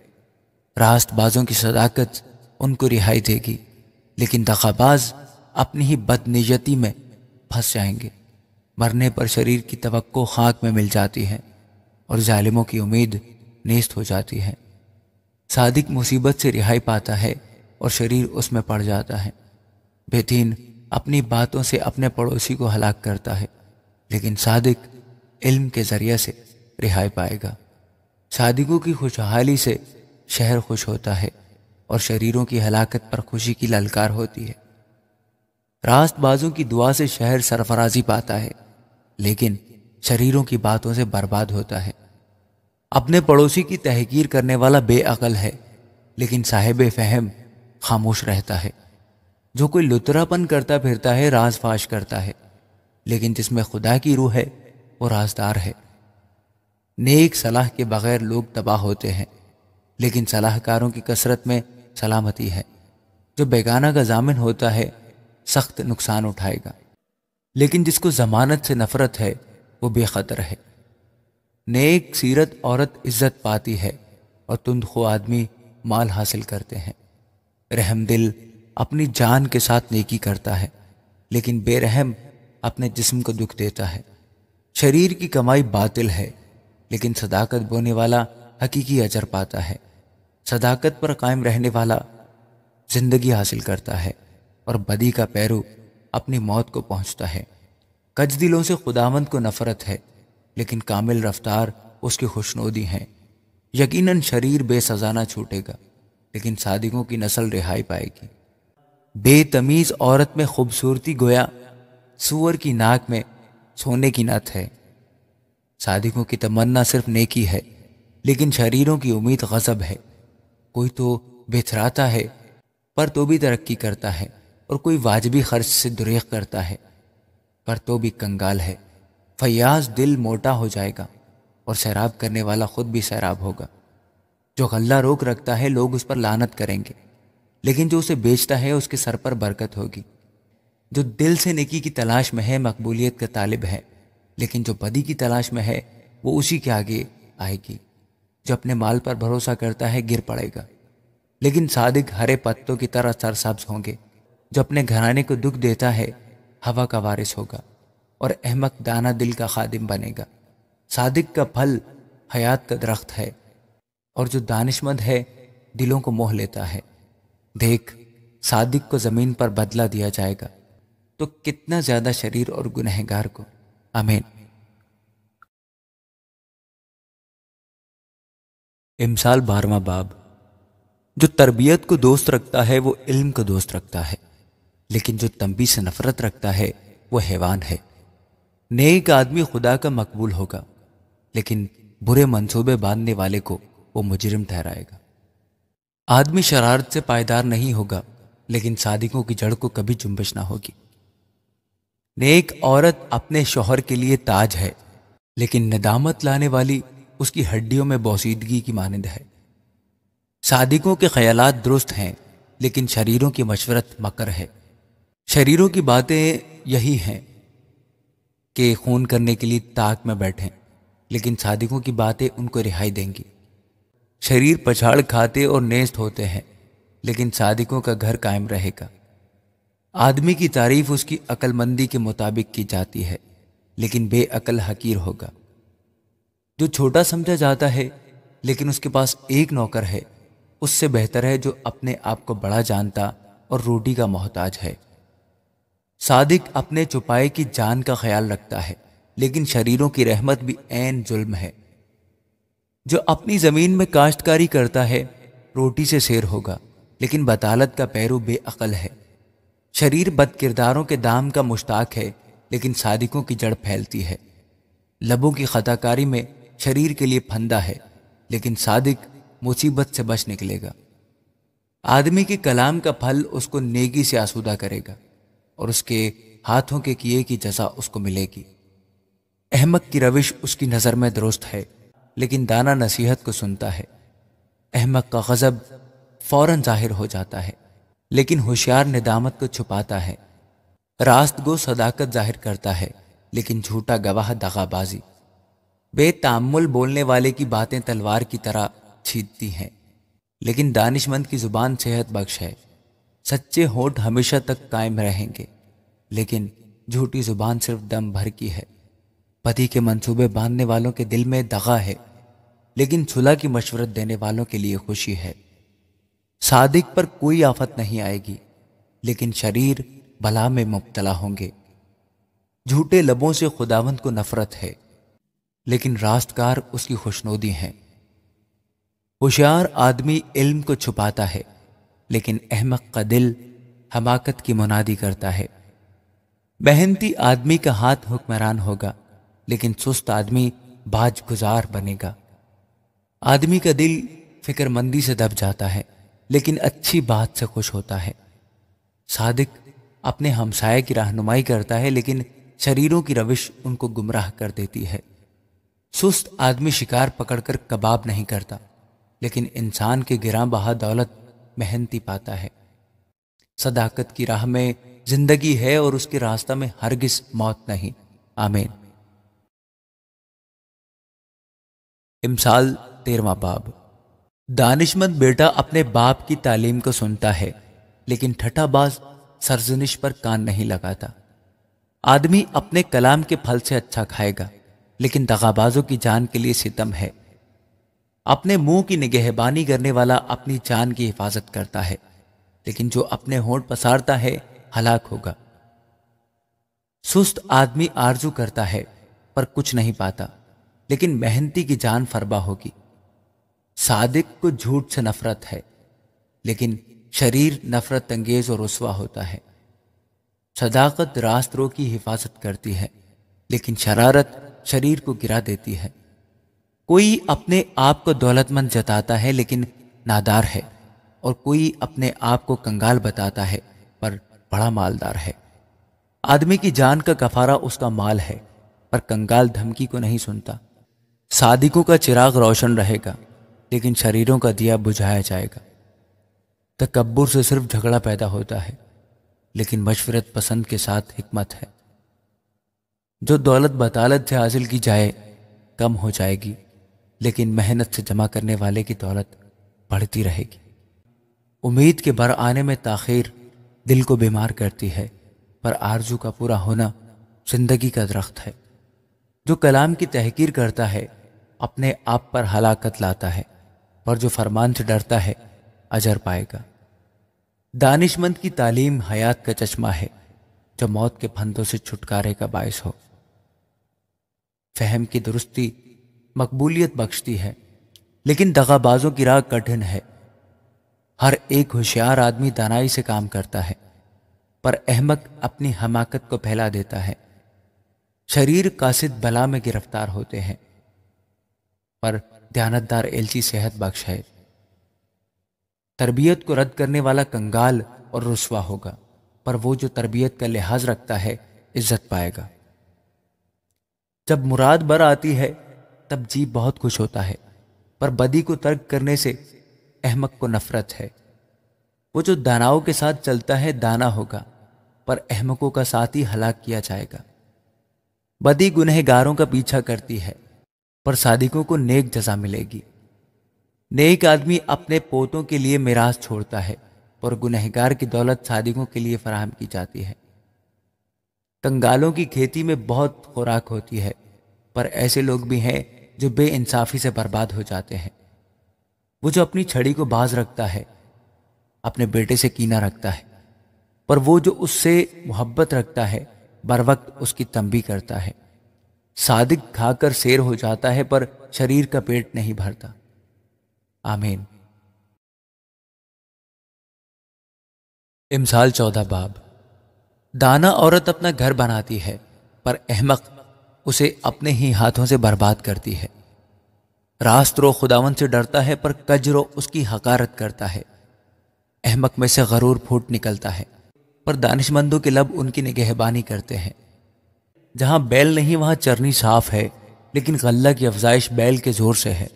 रास्त बाजों की सदाकत उनको रिहाई देगी लेकिन दखाबाज अपनी ही बदनीयती में फंस जाएंगे मरने पर शरीर की तो खाक में मिल जाती है और जालिमों की उम्मीद नेस्त हो जाती है सादिक मुसीबत से रिहाई पाता है और शरीर उसमें पड़ जाता है बेतीन अपनी बातों से अपने पड़ोसी को हलाक करता है लेकिन सादिक इल्म के ज़रिए से रिहाई पाएगा सादिकों की खुशहाली से शहर खुश होता है और शरीरों की हलाकत पर खुशी की ललकार होती है रास्त बाजों की दुआ से शहर सरफराजी पाता है लेकिन शरीरों की बातों से बर्बाद होता है अपने पड़ोसी की तहकीर करने वाला बेअल है लेकिन साहिब फहम खामोश रहता है जो कोई लुतरापन करता फिरता है राज फाश करता है लेकिन जिसमें खुदा की रूह है वो राजदार है नेक सलाह के बगैर लोग तबाह होते हैं लेकिन सलाहकारों की कसरत में सलामती है जो बेगाना का जामिन होता है सख्त नुकसान उठाएगा लेकिन जिसको जमानत से नफरत है वो बेखतर है नेक सीरत औरत इज्जत पाती है और तुंदखो आदमी माल हासिल करते हैं रहम दिल अपनी जान के साथ नेकी करता है लेकिन बेरहम अपने जिस्म को दुख देता है शरीर की कमाई बातिल है लेकिन सदाकत बोने वाला हकीकी अजर पाता है सदाकत पर कायम रहने वाला जिंदगी हासिल करता है और बदी का पैरू अपनी मौत को पहुंचता है कज दिलों से खुदावंद को नफरत है लेकिन कामिल रफ्तार उसकी खुशनोदी है यकीनन शरीर बेसजाना छूटेगा लेकिन सादिकों की नस्ल रिहाई पाएगी बेतमीज़ औरत में खूबसूरती गोया सुअर की नाक में सोने की नत है सादिकों की तमन्ना सिर्फ नेकी है लेकिन शरीरों की उम्मीद गजब है कोई तो बेथराता है पर तो भी तरक्की करता है और कोई वाजबी खर्च से दुरेख करता है पर तो भी कंगाल है फयाज दिल मोटा हो जाएगा और सैराब करने वाला खुद भी सैराब होगा जो गल्ला रोक रखता है लोग उस पर लानत करेंगे लेकिन जो उसे बेचता है उसके सर पर बरकत होगी जो दिल से निकी की तलाश में है मकबूलियत का तालिब है लेकिन जो बदी की तलाश में है वो उसी के आगे आएगी जो अपने माल पर भरोसा करता है गिर पड़ेगा लेकिन सादिक हरे पत्तों की तरह सरसब्ज होंगे जो अपने घराने को दुख देता है हवा का वारिस होगा और अहमक दाना दिल का खादिम बनेगा सादिक का फल हयात का दरख्त है और जो दानिशमंद है दिलों को मोह लेता है देख सादिक को ज़मीन पर बदला दिया जाएगा तो कितना ज़्यादा शरीर और गुनहगार को आमीन इमसाल बारवा बाब जो तरबियत को दोस्त रखता है वो इल्म को दोस्त रखता है लेकिन जो तंबी से नफरत रखता है वो हैवान है नेक आदमी खुदा का मकबूल होगा लेकिन बुरे मंसूबे बांधने वाले को वो मुजरिम ठहराएगा आदमी शरारत से पायदार नहीं होगा लेकिन सादिकों की जड़ को कभी जुम्बश ना होगी नेक औरत अपने शोहर के लिए ताज है लेकिन नदामत लाने वाली उसकी हड्डियों में बौसीदगी की मानंद है सादिकों के ख्यालात दुरुस्त हैं लेकिन शरीरों की मशवरत मकर है शरीरों की बातें यही हैं कि खून करने के लिए ताक में बैठें लेकिन सादिकों की बातें उनको रिहाई देंगी शरीर पछाड़ खाते और नेस्त होते हैं लेकिन सादिकों का घर कायम रहेगा आदमी की तारीफ उसकी अक्लमंदी के मुताबिक की जाती है लेकिन बेअकल हकीर होगा जो छोटा समझा जाता है लेकिन उसके पास एक नौकर है उससे बेहतर है जो अपने आप को बड़ा जानता और रोटी का मोहताज है सादिक अपने चुपाए की जान का ख्याल रखता है लेकिन शरीरों की रहमत भी ऐन जुल्म है जो अपनी ज़मीन में काश्तकारी करता है रोटी से शेर होगा लेकिन बतालत का पैरू बेअल है शरीर बद किरदारों के दाम का मुश्ताक है लेकिन सादिकों की जड़ फैलती है लबों की खताकारी में शरीर के लिए फंदा है लेकिन सादिक मुसीबत से बच निकलेगा आदमी के कलाम का फल उसको नेगी से आसूदा करेगा और उसके हाथों के किए की जजा उसको मिलेगी अहमक की रविश उसकी नज़र में दुरुस्त है लेकिन दाना नसीहत को सुनता है अहमक का गज़ब फौरन जाहिर हो जाता है लेकिन होशियार निदामत को छुपाता है रास्त गो सदाकत जाहिर करता है लेकिन झूठा गवाह दगाबाजी बेतामुल बोलने वाले की बातें तलवार की तरह छीनती हैं लेकिन दानिशमंद की ज़ुबान सेहत बख्श है सच्चे होठ हमेशा तक कायम रहेंगे लेकिन झूठी ज़ुबान सिर्फ दम भर की है पति के मंसूबे बांधने वालों के दिल में दगा है लेकिन सुलह की मशवरत देने वालों के लिए खुशी है सादिक पर कोई आफत नहीं आएगी लेकिन शरीर भला में मुबतला होंगे झूठे लबों से खुदावंत को नफरत है लेकिन रास्तकार उसकी खुशनोदी हैं होशियार आदमी इल्म को छुपाता है लेकिन अहमक का दिल हमाकत की मुनादी करता है मेहनती आदमी का हाथ हुक्मरान होगा लेकिन सुस्त आदमी बाज गुजार बनेगा आदमी का दिल फिक्रमंदी से दब जाता है लेकिन अच्छी बात से खुश होता है सादिक अपने हमसाये की रहनुमाई करता है लेकिन शरीरों की रविश उनको गुमराह कर देती है सुस्त आदमी शिकार पकड़कर कबाब नहीं करता लेकिन इंसान के गिरा बहा दौलत मेहनती पाता है सदाकत की राह में जिंदगी है और उसके रास्ता में हरगिज मौत नहीं आमेर इमसाल तेरवा बाब दानिशमंद बेटा अपने बाप की तालीम को सुनता है लेकिन ठटाबाज सरजनिश पर कान नहीं लगाता आदमी अपने कलाम के फल से अच्छा खाएगा लेकिन दगाबाजों की जान के लिए सितम है अपने मुंह की निगहबानी करने वाला अपनी जान की हिफाजत करता है लेकिन जो अपने होंठ पसारता है हलाक होगा सुस्त आदमी आरजू करता है पर कुछ नहीं पाता लेकिन मेहनती की जान फरबा होगी सादिक को झूठ से नफरत है लेकिन शरीर नफरत अंगेज और रसवा होता है सदाकत रास्तरों की हिफाजत करती है लेकिन शरारत शरीर को गिरा देती है कोई अपने आप को दौलतमंद जताता है लेकिन नादार है और कोई अपने आप को कंगाल बताता है पर बड़ा मालदार है आदमी की जान का गफारा उसका माल है पर कंगाल धमकी को नहीं सुनता सादिकों का चिराग रोशन रहेगा लेकिन शरीरों का दिया बुझाया जाएगा तकबर से सिर्फ झगड़ा पैदा होता है लेकिन मशवरत पसंद के साथ हिकमत है जो दौलत बतालत से हासिल की जाए कम हो जाएगी लेकिन मेहनत से जमा करने वाले की दौलत बढ़ती रहेगी उम्मीद के बर आने में ताखिर दिल को बीमार करती है पर आरजू का पूरा होना जिंदगी का दरख्त है जो कलाम की तहकीर करता है अपने आप पर हलाकत लाता है पर जो फरमान से डरता है अजर पाएगा दानिशमंद की तालीम हयात का चश्मा है जो मौत के फंदों से छुटकारे का बायस हो फहम की दुरुस्ती मकबूलियत बख्शती है लेकिन दगाबाजों की राह कठिन है हर एक होशियार आदमी दानाई से काम करता है पर अहमक अपनी हमाकत को फैला देता है शरीर कासिद बला में गिरफ्तार होते हैं पर ध्यानतदार एलची सेहत बख्श है तरबियत को रद्द करने वाला कंगाल और रुसवा होगा पर वो जो तरबियत का लिहाज रखता है इज्जत पाएगा जब मुराद बर आती है तब जी बहुत खुश होता है पर बदी को तर्क करने से अहमक को नफरत है वो जो दानाओं के साथ चलता है दाना होगा पर अहमकों का साथ ही हलाक किया जाएगा बदी गुनहगारों का पीछा करती है पर सादिकों को नेक जजा मिलेगी नेक आदमी अपने पोतों के लिए मिराज छोड़ता है और गुनहगार की दौलत सादिकों के लिए फराहम की जाती है कंगालों की खेती में बहुत खुराक होती है पर ऐसे लोग भी हैं जो बेइंसाफी से बर्बाद हो जाते हैं वो जो अपनी छड़ी को बाज रखता है अपने बेटे से कीना रखता है पर वो जो उससे मोहब्बत रखता है बर वक्त उसकी तंबी करता है सादिक खाकर शेर हो जाता है पर शरीर का पेट नहीं भरता आमीन इमसाल चौदह बाब दाना औरत अपना घर बनाती है पर अहमक उसे अपने ही हाथों से बर्बाद करती है रो खुदावन से डरता है पर कजरो उसकी हकारत करता है अहमक में से गरूर फूट निकलता है पर दानिशमंदों के लब उनकी निगहबानी करते हैं जहाँ बैल नहीं वहाँ चरनी साफ है लेकिन गल्ला की अफजाइश बैल के जोर से है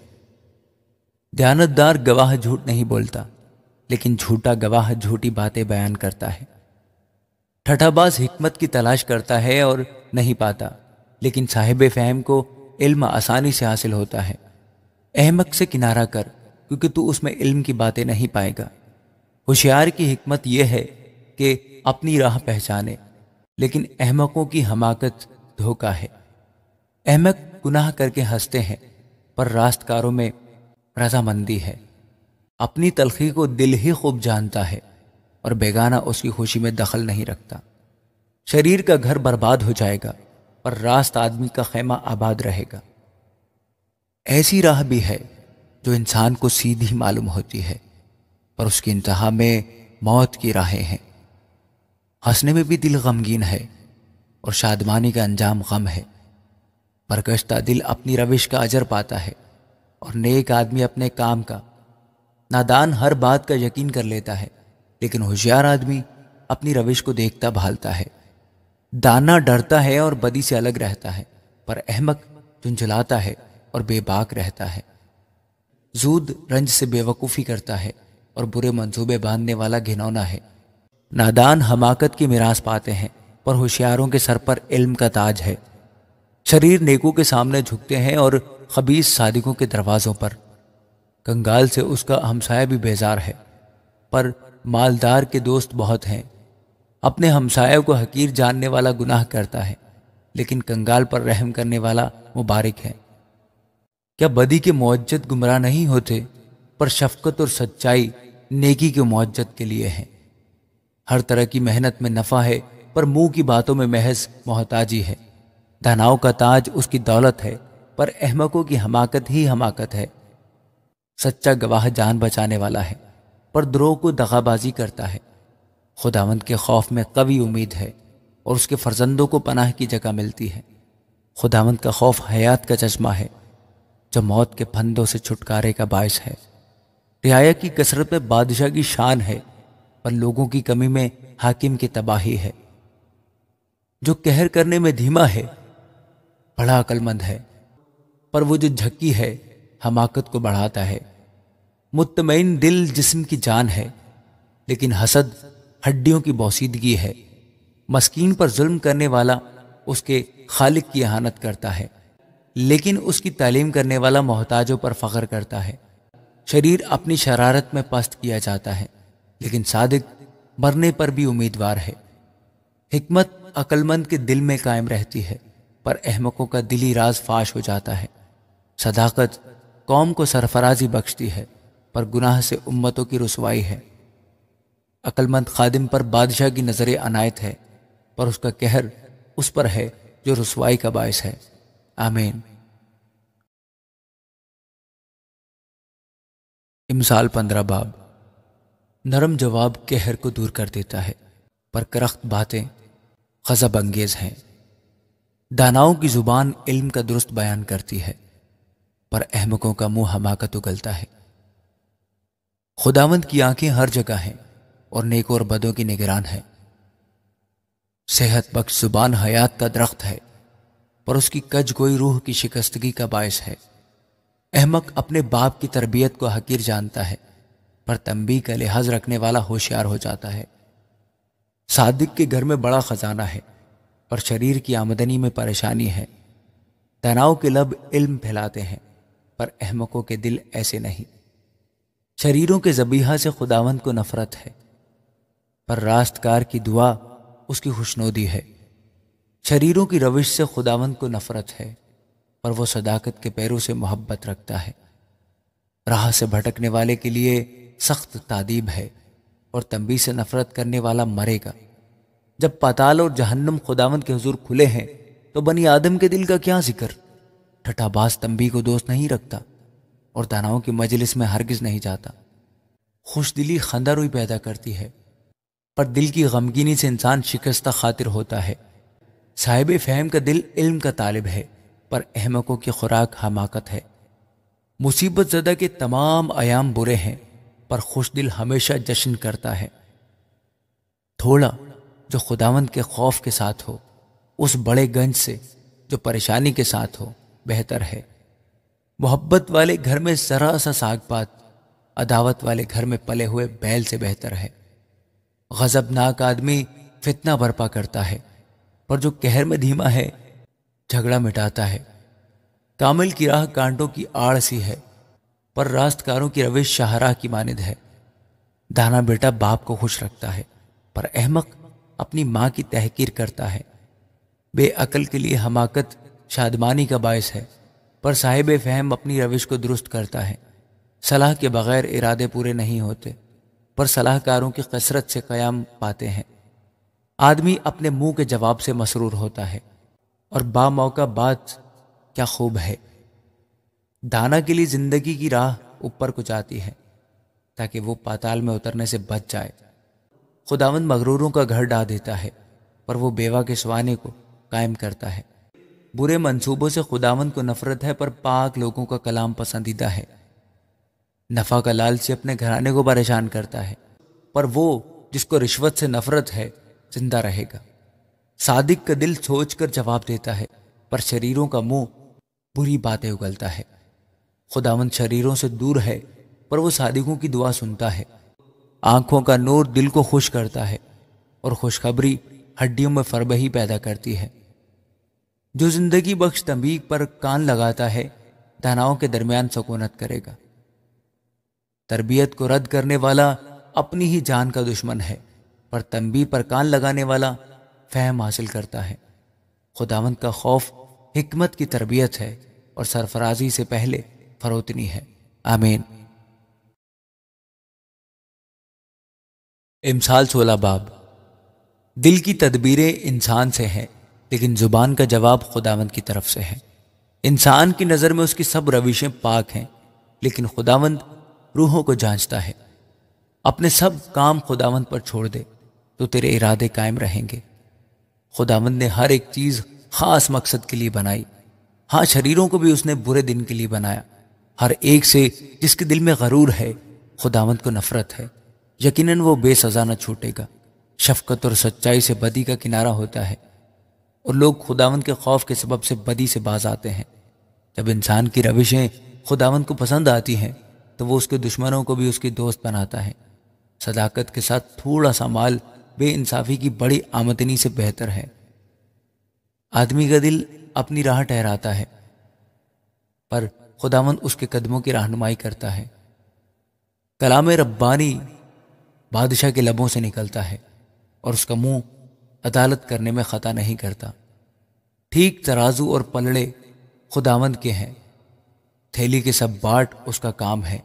ध्यानतदार गवाह झूठ नहीं बोलता लेकिन झूठा गवाह झूठी बातें बयान करता है ठठाबाज हिकमत की तलाश करता है और नहीं पाता लेकिन साहिब फहम को इल्म आसानी से हासिल होता है अहमक से किनारा कर क्योंकि तू उसमें इल्म की बातें नहीं पाएगा होशियार की हिकमत यह है कि अपनी राह पहचाने लेकिन अहमकों की हमाकत धोखा है अहमक गुनाह करके हंसते हैं पर रास्तकारों में रजामंदी है अपनी तलखी को दिल ही खूब जानता है और बेगाना उसकी खुशी में दखल नहीं रखता शरीर का घर बर्बाद हो जाएगा पर रास्त आदमी का खेमा आबाद रहेगा ऐसी राह भी है जो इंसान को सीधी मालूम होती है पर उसकी इंतहा में मौत की राहें हैं हंसने में भी दिल गमगीन है और शादमानी का अंजाम गम है गश्ता दिल अपनी रविश का अजर पाता है और नेक आदमी अपने काम का नादान हर बात का यकीन कर लेता है लेकिन होशियार आदमी अपनी रविश को देखता भालता है दाना डरता है और बदी से अलग रहता है पर अहमक झुंझुलाता है और बेबाक रहता है जूद रंज से बेवकूफ़ी करता है और बुरे मंसूबे बांधने वाला घिनौना है नादान हमाकत की मिरास पाते हैं पर होशियारों के सर पर इल्म का ताज है शरीर नेकों के सामने झुकते हैं और खबीज सादिकों के दरवाज़ों पर कंगाल से उसका हमसाया भी बेजार है पर मालदार के दोस्त बहुत हैं अपने हमसायों को हकीर जानने वाला गुनाह करता है लेकिन कंगाल पर रहम करने वाला मुबारक है क्या बदी के मुज्जत गुमराह नहीं होते पर शफकत और सच्चाई नेकी के मुज्जत के लिए हैं हर तरह की मेहनत में नफा है पर मुंह की बातों में महज मोहताजी है धनाओं का ताज उसकी दौलत है पर अहमकों की हमाकत ही हमाकत है सच्चा गवाह जान बचाने वाला है पर द्रोह को दगाबाजी करता है खुदावंद के खौफ में कवि उम्मीद है और उसके फर्जंदों को पनाह की जगह मिलती है खुदावंद का खौफ हयात का चश्मा है जो मौत के फंदों से छुटकारे का बायस है रियाया की कसरत में बादशाह की शान है पर लोगों की कमी में हाकिम की तबाही है जो कहर करने में धीमा है बड़ा अकलमंद है पर वो जो झक्की है हमाकत को बढ़ाता है मुतमिन दिल जिस्म की जान है लेकिन हसद हड्डियों की बौसीदगी है मस्कीन पर जुल्म करने वाला उसके खालिक की अहानत करता है लेकिन उसकी तालीम करने वाला मोहताजों पर फ़ख्र करता है शरीर अपनी शरारत में पस्त किया जाता है लेकिन सादिक मरने पर भी उम्मीदवार है हिकमत अकलमंद के दिल में कायम रहती है पर अहमकों का दिली राज फाश हो जाता है सदाकत कौम को सरफराजी बख्शती है पर गुनाह से उम्मतों की रसवाई है अकलमंद खादिम पर बादशाह की नज़र अनायत है पर उसका कहर उस पर है जो रसवाई का बायस है आमीन इमसाल पंद्रह बाब नरम जवाब कहर को दूर कर देता है पर करख्त बातें गजब अंगेज हैं दानाओं की जुबान इल्म का दुरुस्त बयान करती है पर अहमकों का मुंह हमाकत तो उगलता है खुदावंद की आंखें हर जगह हैं और नेकों और बदों की निगरान है सेहत बख्श जुबान हयात का दरख्त है पर उसकी कज गोई रूह की शिकस्तगी का बायस है अहमक अपने बाप की तरबियत को हकीर जानता है पर तंबी का लिहाज रखने वाला होशियार हो जाता है सादिक के घर में बड़ा खजाना है पर शरीर की आमदनी में परेशानी है तनाव के लब इल्म फैलाते हैं पर अहमकों के दिल ऐसे नहीं शरीरों के जबीहा से खुदावंत को नफरत है पर रास्तकार की दुआ उसकी खुशनोदी है शरीरों की रविश से खुदावंत को नफरत है पर वो सदाकत के पैरों से मोहब्बत रखता है राह से भटकने वाले के लिए सख्त तादीब है और तंबी से नफरत करने वाला मरेगा जब पाताल और जहन्नम खुदावंद के हजूर खुले हैं तो बनी आदम के दिल का क्या जिक्र ठटाबाज तंबी को दोस्त नहीं रखता और तनाव की मजलिस में हरगिज नहीं जाता खुश दिली खंदारुई पैदा करती है पर दिल की गमगीनी से इंसान शिकस्ता खातिर होता है साहिब फहम का दिल इल्म का तालिब है पर अहमकों की खुराक हमाकत है मुसीबत जदा के तमाम आयाम बुरे हैं पर खुश दिल हमेशा जश्न करता है थोड़ा जो खुदावंद के खौफ के साथ हो उस बड़े गंज से जो परेशानी के साथ हो बेहतर है मोहब्बत वाले घर में जरा सा सागपात अदावत वाले घर में पले हुए बैल से बेहतर है गजबनाक आदमी फितना बर्पा करता है पर जो कहर में धीमा है झगड़ा मिटाता है कामिल की राह कांटों की आड़ सी है पर रास्तकारों की रविश शाहराह की मानद है दाना बेटा बाप को खुश रखता है पर अहमक अपनी माँ की तहकीर करता है बेअकल के लिए हमाकत शादमानी का बायस है पर साहिब फहम अपनी रविश को दुरुस्त करता है सलाह के बगैर इरादे पूरे नहीं होते पर सलाहकारों की कसरत से क़याम पाते हैं आदमी अपने मुंह के जवाब से मसरूर होता है और बा मौका बात क्या खूब है दाना के लिए जिंदगी की राह ऊपर को जाती है ताकि वो पाताल में उतरने से बच जाए खुदावंद मगरूरों का घर डा देता है पर वो बेवा के सुहाने को कायम करता है बुरे मंसूबों से खुदावंद को नफरत है पर पाक लोगों का कलाम पसंदीदा है नफा का लालची अपने घराने को परेशान करता है पर वो जिसको रिश्वत से नफरत है जिंदा रहेगा सादिक का दिल सोचकर जवाब देता है पर शरीरों का मुंह बुरी बातें उगलता है खुदावंद शरीरों से दूर है पर वो सादिकों की दुआ सुनता है आंखों का नूर दिल को खुश करता है और खुशखबरी हड्डियों में फरबही पैदा करती है जो जिंदगी बख्श तंबीक पर कान लगाता है तनाव के दरमियान सकूनत करेगा तरबियत को रद्द करने वाला अपनी ही जान का दुश्मन है पर तंबी पर कान लगाने वाला फहम हासिल करता है खुदावंत का खौफ हमत की तरबियत है और सरफराजी से पहले फरोतनी है आमीन इमसाल सोला बाब दिल की तदबीरें इंसान से हैं लेकिन ज़ुबान का जवाब खुदावंद की तरफ से है इंसान की नज़र में उसकी सब रविशें पाक हैं लेकिन खुदावंद रूहों को जांचता है अपने सब काम खुदावंद पर छोड़ दे तो तेरे इरादे कायम रहेंगे खुदावंद ने हर एक चीज़ ख़ास मकसद के लिए बनाई हाँ शरीरों को भी उसने बुरे दिन के लिए बनाया हर एक से जिसके दिल में गरूर है खुदावंत को नफरत है यकीनन वो बेसजा न छूटेगा शफकत और सच्चाई से बदी का किनारा होता है और लोग खुदावंत के खौफ के सबब से बदी से बाज आते हैं जब इंसान की रविशें खुदावंत को पसंद आती हैं तो वो उसके दुश्मनों को भी उसके दोस्त बनाता है सदाकत के साथ थोड़ा सा माल बेइंसाफ़ी की बड़ी आमदनी से बेहतर है आदमी का दिल अपनी राह ठहराता है पर खुदावंद उसके कदमों की रहनुमाई करता है कलाम रब्बानी बादशाह के लबों से निकलता है और उसका मुंह अदालत करने में ख़ता नहीं करता ठीक तराजू और पलड़े खुदावंद के हैं थैली के सब बाट उसका काम है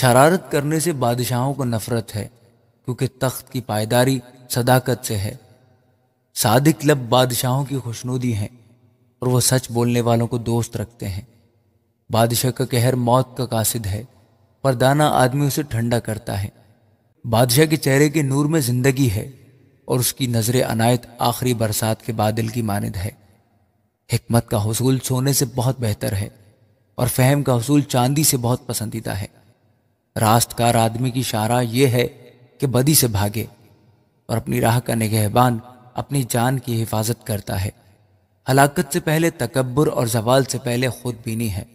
शरारत करने से बादशाहों को नफरत है क्योंकि तख्त की पायदारी सदाकत से है सादिक लब बादशाहों की खुशनुदी हैं और वह सच बोलने वालों को दोस्त रखते हैं बादशाह का कहर मौत का कासिद है पर दाना आदमी उसे ठंडा करता है बादशाह के चेहरे के नूर में जिंदगी है और उसकी नजर अनायत आखिरी बरसात के बादल की मानद है हमत का हसूल सोने से बहुत बेहतर है और फहम का हसूल चांदी से बहुत पसंदीदा है रास्तकार आदमी की शारा यह है कि बदी से भागे और अपनी राह का निगहबान अपनी जान की हिफाजत करता है हलाकत से पहले तकबर और जवाल से पहले खुद बीनी है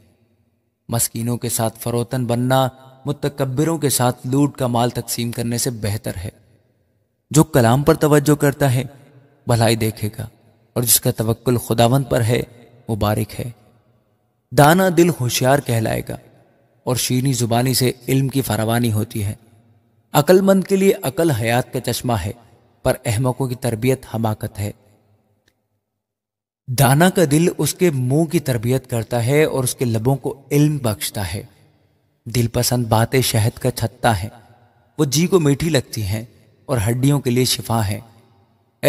मस्कीनों के साथ फरोतन बनना मुतकबरों के साथ लूट का माल तकसीम करने से बेहतर है जो कलाम पर तवज्जो करता है भलाई देखेगा और जिसका तवक्ल खुदावंत पर है मुबारक है दाना दिल होशियार कहलाएगा और शीनी जुबानी से इल्म की फरावानी होती है अकलमंद के लिए अकल हयात का चश्मा है पर अहमकों की तरबियत हमाकत है दाना का दिल उसके मुंह की तरबियत करता है और उसके लबों को इल्म बख्शता है दिल पसंद बातें शहद का छत्ता है वो जी को मीठी लगती हैं और हड्डियों के लिए शिफा है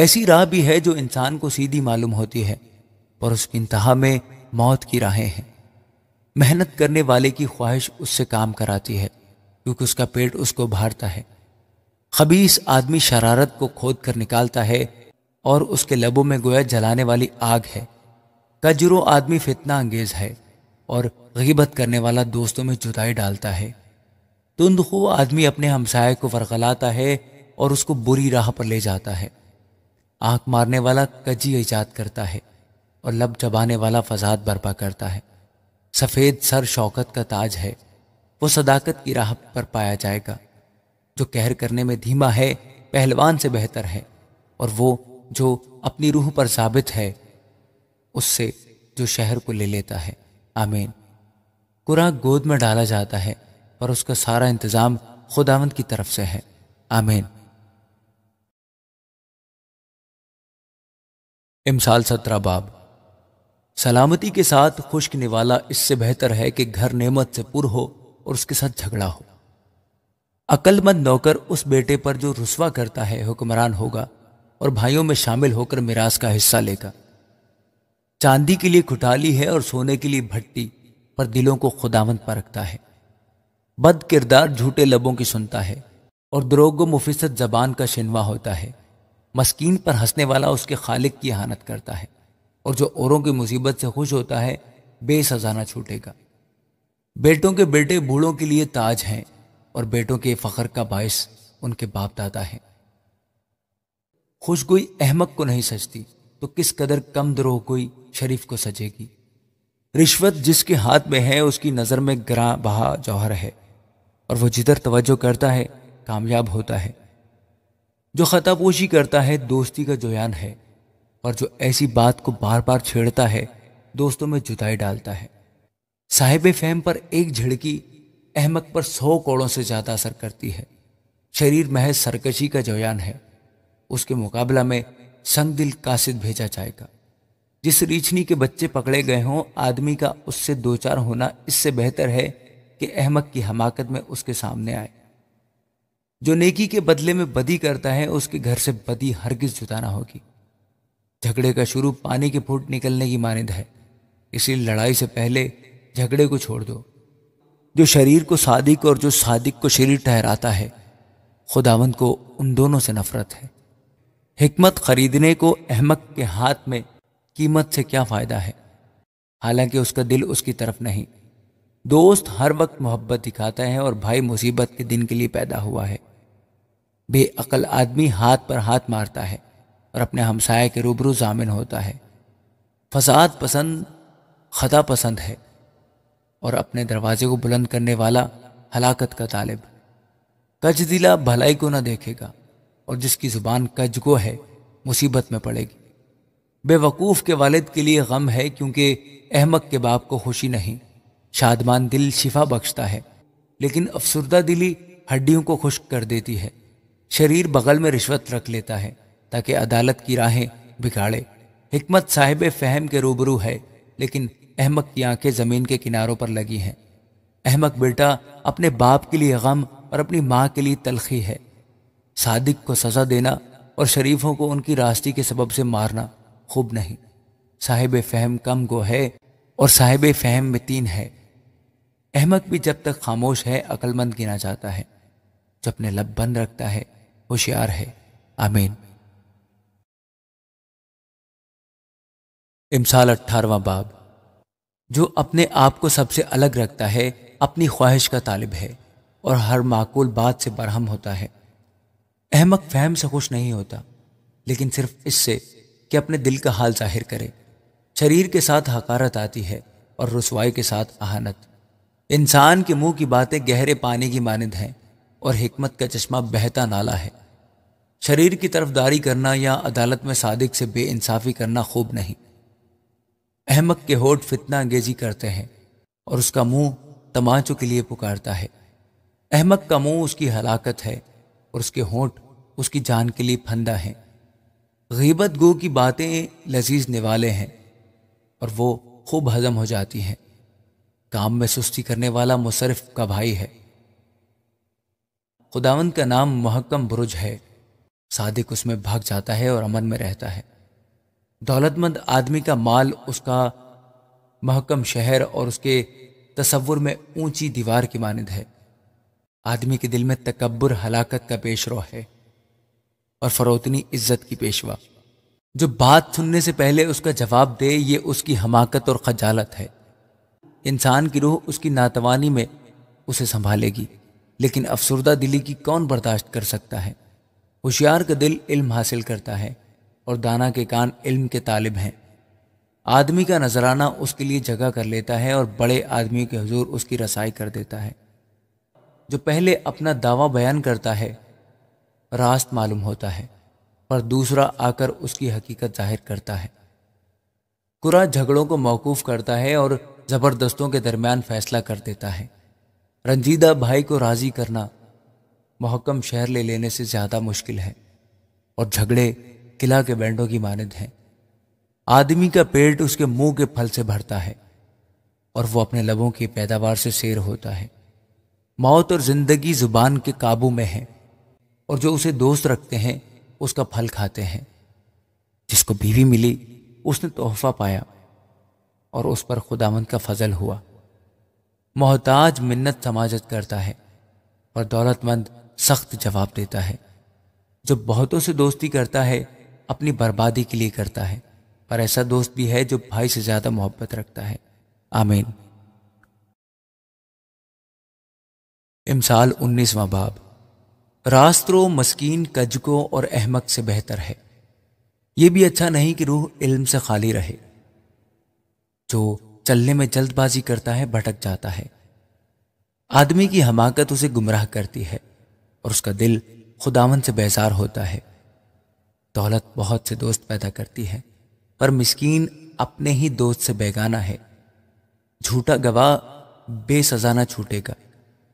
ऐसी राह भी है जो इंसान को सीधी मालूम होती है और उसकी इंतहा में मौत की राहें हैं मेहनत करने वाले की ख्वाहिश उससे काम कराती है क्योंकि उसका पेट उसको भारता है खबीस आदमी शरारत को खोद कर निकालता है और उसके लबों में गोया जलाने वाली आग है कजरो आदमी फितना अंगेज है और गीबत करने वाला दोस्तों में जुदाई डालता है तुंदखु आदमी अपने हमसाये को वरगलाता है और उसको बुरी राह पर ले जाता है आंख मारने वाला कजी ईजाद करता है और लब चबाने वाला फसाद बर्पा करता है सफ़ेद सर शौकत का ताज है वो सदाकत की राह पर पाया जाएगा जो कहर करने में धीमा है पहलवान से बेहतर है और वो जो अपनी रूह पर साबित है उससे जो शहर को ले लेता है आमीन कुरा गोद में डाला जाता है पर उसका सारा इंतज़ाम खुदावंत की तरफ से है आमीन इमसाल सत्रह बाब सलामती के साथ खुश्क निवाला इससे बेहतर है कि घर नेमत से पुर हो और उसके साथ झगड़ा हो अकलमंद नौकर उस बेटे पर जो रुसवा करता है हुक्मरान होगा और भाइयों में शामिल होकर मिरास का हिस्सा लेगा चांदी के लिए खुटाली है और सोने के लिए भट्टी पर दिलों को खुदावंत पर रखता है बद किरदार झूठे लबों की सुनता है और द्रोगो मुफिसत जबान का शिनवा होता है मस्कीन पर हंसने वाला उसके खालिक की हानत करता है और जो औरों की मुसीबत से खुश होता है बेसजाना छूटेगा बेटों के बेटे बूढ़ों के लिए ताज हैं और बेटों के फ़ख्र का बायस उनके बाप दादा हैं खुशगोई अहमक को नहीं सजती तो किस कदर कम द्रोह कोई शरीफ को सजेगी रिश्वत जिसके हाथ में है उसकी नज़र में ग्रा बहा जौहर है और वो जिधर तवज्जो करता है कामयाब होता है जो खतापोशी करता है दोस्ती का जोयान है और जो ऐसी बात को बार बार छेड़ता है दोस्तों में जुताई डालता है साहिब फहम पर एक झिड़की अहमक पर सौ कोड़ों से ज़्यादा असर करती है शरीर महज सरकशी का जोयान है उसके मुकाबला में संगदिल कासिद भेजा जाएगा जिस रीछनी के बच्चे पकड़े गए हों आदमी का उससे दो चार होना इससे बेहतर है कि अहमक की हमाकत में उसके सामने आए जो नेकी के बदले में बदी करता है उसके घर से बदी हरगिज जुटाना होगी झगड़े का शुरू पानी के फूट निकलने की मानद है इसलिए लड़ाई से पहले झगड़े को छोड़ दो जो शरीर को सादिक और जो सादिक को शरीर ठहराता है खुदावंद को उन दोनों से नफरत है हिकमत खरीदने को अहमक के हाथ में कीमत से क्या फ़ायदा है हालांकि उसका दिल उसकी तरफ नहीं दोस्त हर वक्त मोहब्बत दिखाता है और भाई मुसीबत के दिन के लिए पैदा हुआ है बेअकल आदमी हाथ पर हाथ मारता है और अपने हमसाये के रूबरू जामिन होता है फसाद पसंद खता पसंद है और अपने दरवाजे को बुलंद करने वाला हलाकत का तालिब कच दिला भलाई को न देखेगा और जिसकी ज़ुबान कजगो है मुसीबत में पड़ेगी बेवकूफ़ के वालिद के लिए गम है क्योंकि अहमक के बाप को खुशी नहीं शादमान दिल शिफा बख्शता है लेकिन अफसरदा दिली हड्डियों को खुश्क कर देती है शरीर बगल में रिश्वत रख लेता है ताकि अदालत की राहें बिगाड़े हमत साहिब फहम के रूबरू है लेकिन अहमक की आंखें ज़मीन के किनारों पर लगी हैं अहमक बेटा अपने बाप के लिए गम और अपनी माँ के लिए तलखी है सादिक को सज़ा देना और शरीफों को उनकी रास्ती के सबब से मारना खूब नहीं साहिब फहम कम गो है और साहिब फहम में तीन है अहमद भी जब तक खामोश है अक्लमंद गिना जाता है जो अपने लब बंद रखता है होशियार है आमीन इमसाल अट्ठारवा बाब जो अपने आप को सबसे अलग रखता है अपनी ख्वाहिश का तालिब है और हर माकूल बात से बरहम होता है अहमक फहम से खुश नहीं होता लेकिन सिर्फ इससे कि अपने दिल का हाल जाहिर करे शरीर के साथ हकारत आती है और रसवाई के साथ आहनत इंसान के मुंह की बातें गहरे पानी की मानद हैं और हमत का चश्मा बहता नाला है शरीर की तरफदारी करना या अदालत में सादिक से बेइंसाफी करना खूब नहीं अहमक के होठ फितना अंगेजी करते हैं और उसका मुंह तमाचों के लिए पुकारता है अहमक का मुंह उसकी हलाकत है और उसके होंठ उसकी जान के लिए फंदा है गीबत गो की बातें लजीज निवाले हैं और वो खूब हजम हो जाती हैं काम में सुस्ती करने वाला मुसरफ का भाई है खुदावंद का नाम महकम बुरुज है सादिक उसमें भाग जाता है और अमन में रहता है दौलतमंद आदमी का माल उसका महकम शहर और उसके तस्वुर में ऊंची दीवार की मानद है आदमी के दिल में तकबर हलाकत का पेशरो है और फरोतनी इज्जत की पेशवा जो बात सुनने से पहले उसका जवाब दे ये उसकी हमाकत और खजालत है इंसान की रूह उसकी नातवानी में उसे संभालेगी लेकिन अफसरदा दिली की कौन बर्दाश्त कर सकता है होशियार का दिल इल्म हासिल करता है और दाना के कान इल्म के तालिब हैं आदमी का नजराना उसके लिए जगह कर लेता है और बड़े आदमी के हजूर उसकी रसाई कर देता है जो पहले अपना दावा बयान करता है रास्त मालूम होता है पर दूसरा आकर उसकी हकीकत जाहिर करता है कुरा झगड़ों को मौकूफ़ करता है और ज़बरदस्तों के दरमियान फैसला कर देता है रंजीदा भाई को राज़ी करना महकम शहर ले लेने से ज़्यादा मुश्किल है और झगड़े किला के बैंडों की मानद हैं आदमी का पेट उसके मुंह के फल से भरता है और वो अपने लबों की पैदावार से शेर होता है मौत और जिंदगी जुबान के काबू में है और जो उसे दोस्त रखते हैं उसका फल खाते हैं जिसको बीवी मिली उसने तोहफा पाया और उस पर खुदामंद का फजल हुआ मोहताज मिन्नत समाजत करता है और दौलतमंद सख्त जवाब देता है जो बहुतों से दोस्ती करता है अपनी बर्बादी के लिए करता है पर ऐसा दोस्त भी है जो भाई से ज़्यादा मोहब्बत रखता है आमीन इमसाल उन्नीसवा बाब रास्त्रो मस्कीन कजको और अहमक से बेहतर है यह भी अच्छा नहीं कि रूह इल्म से खाली रहे जो चलने में जल्दबाजी करता है भटक जाता है आदमी की हमाकत उसे गुमराह करती है और उसका दिल खुदावन से बेजार होता है दौलत बहुत से दोस्त पैदा करती है पर मस्किन अपने ही दोस्त से बेगाना है झूठा गवाह बेसजा छूटेगा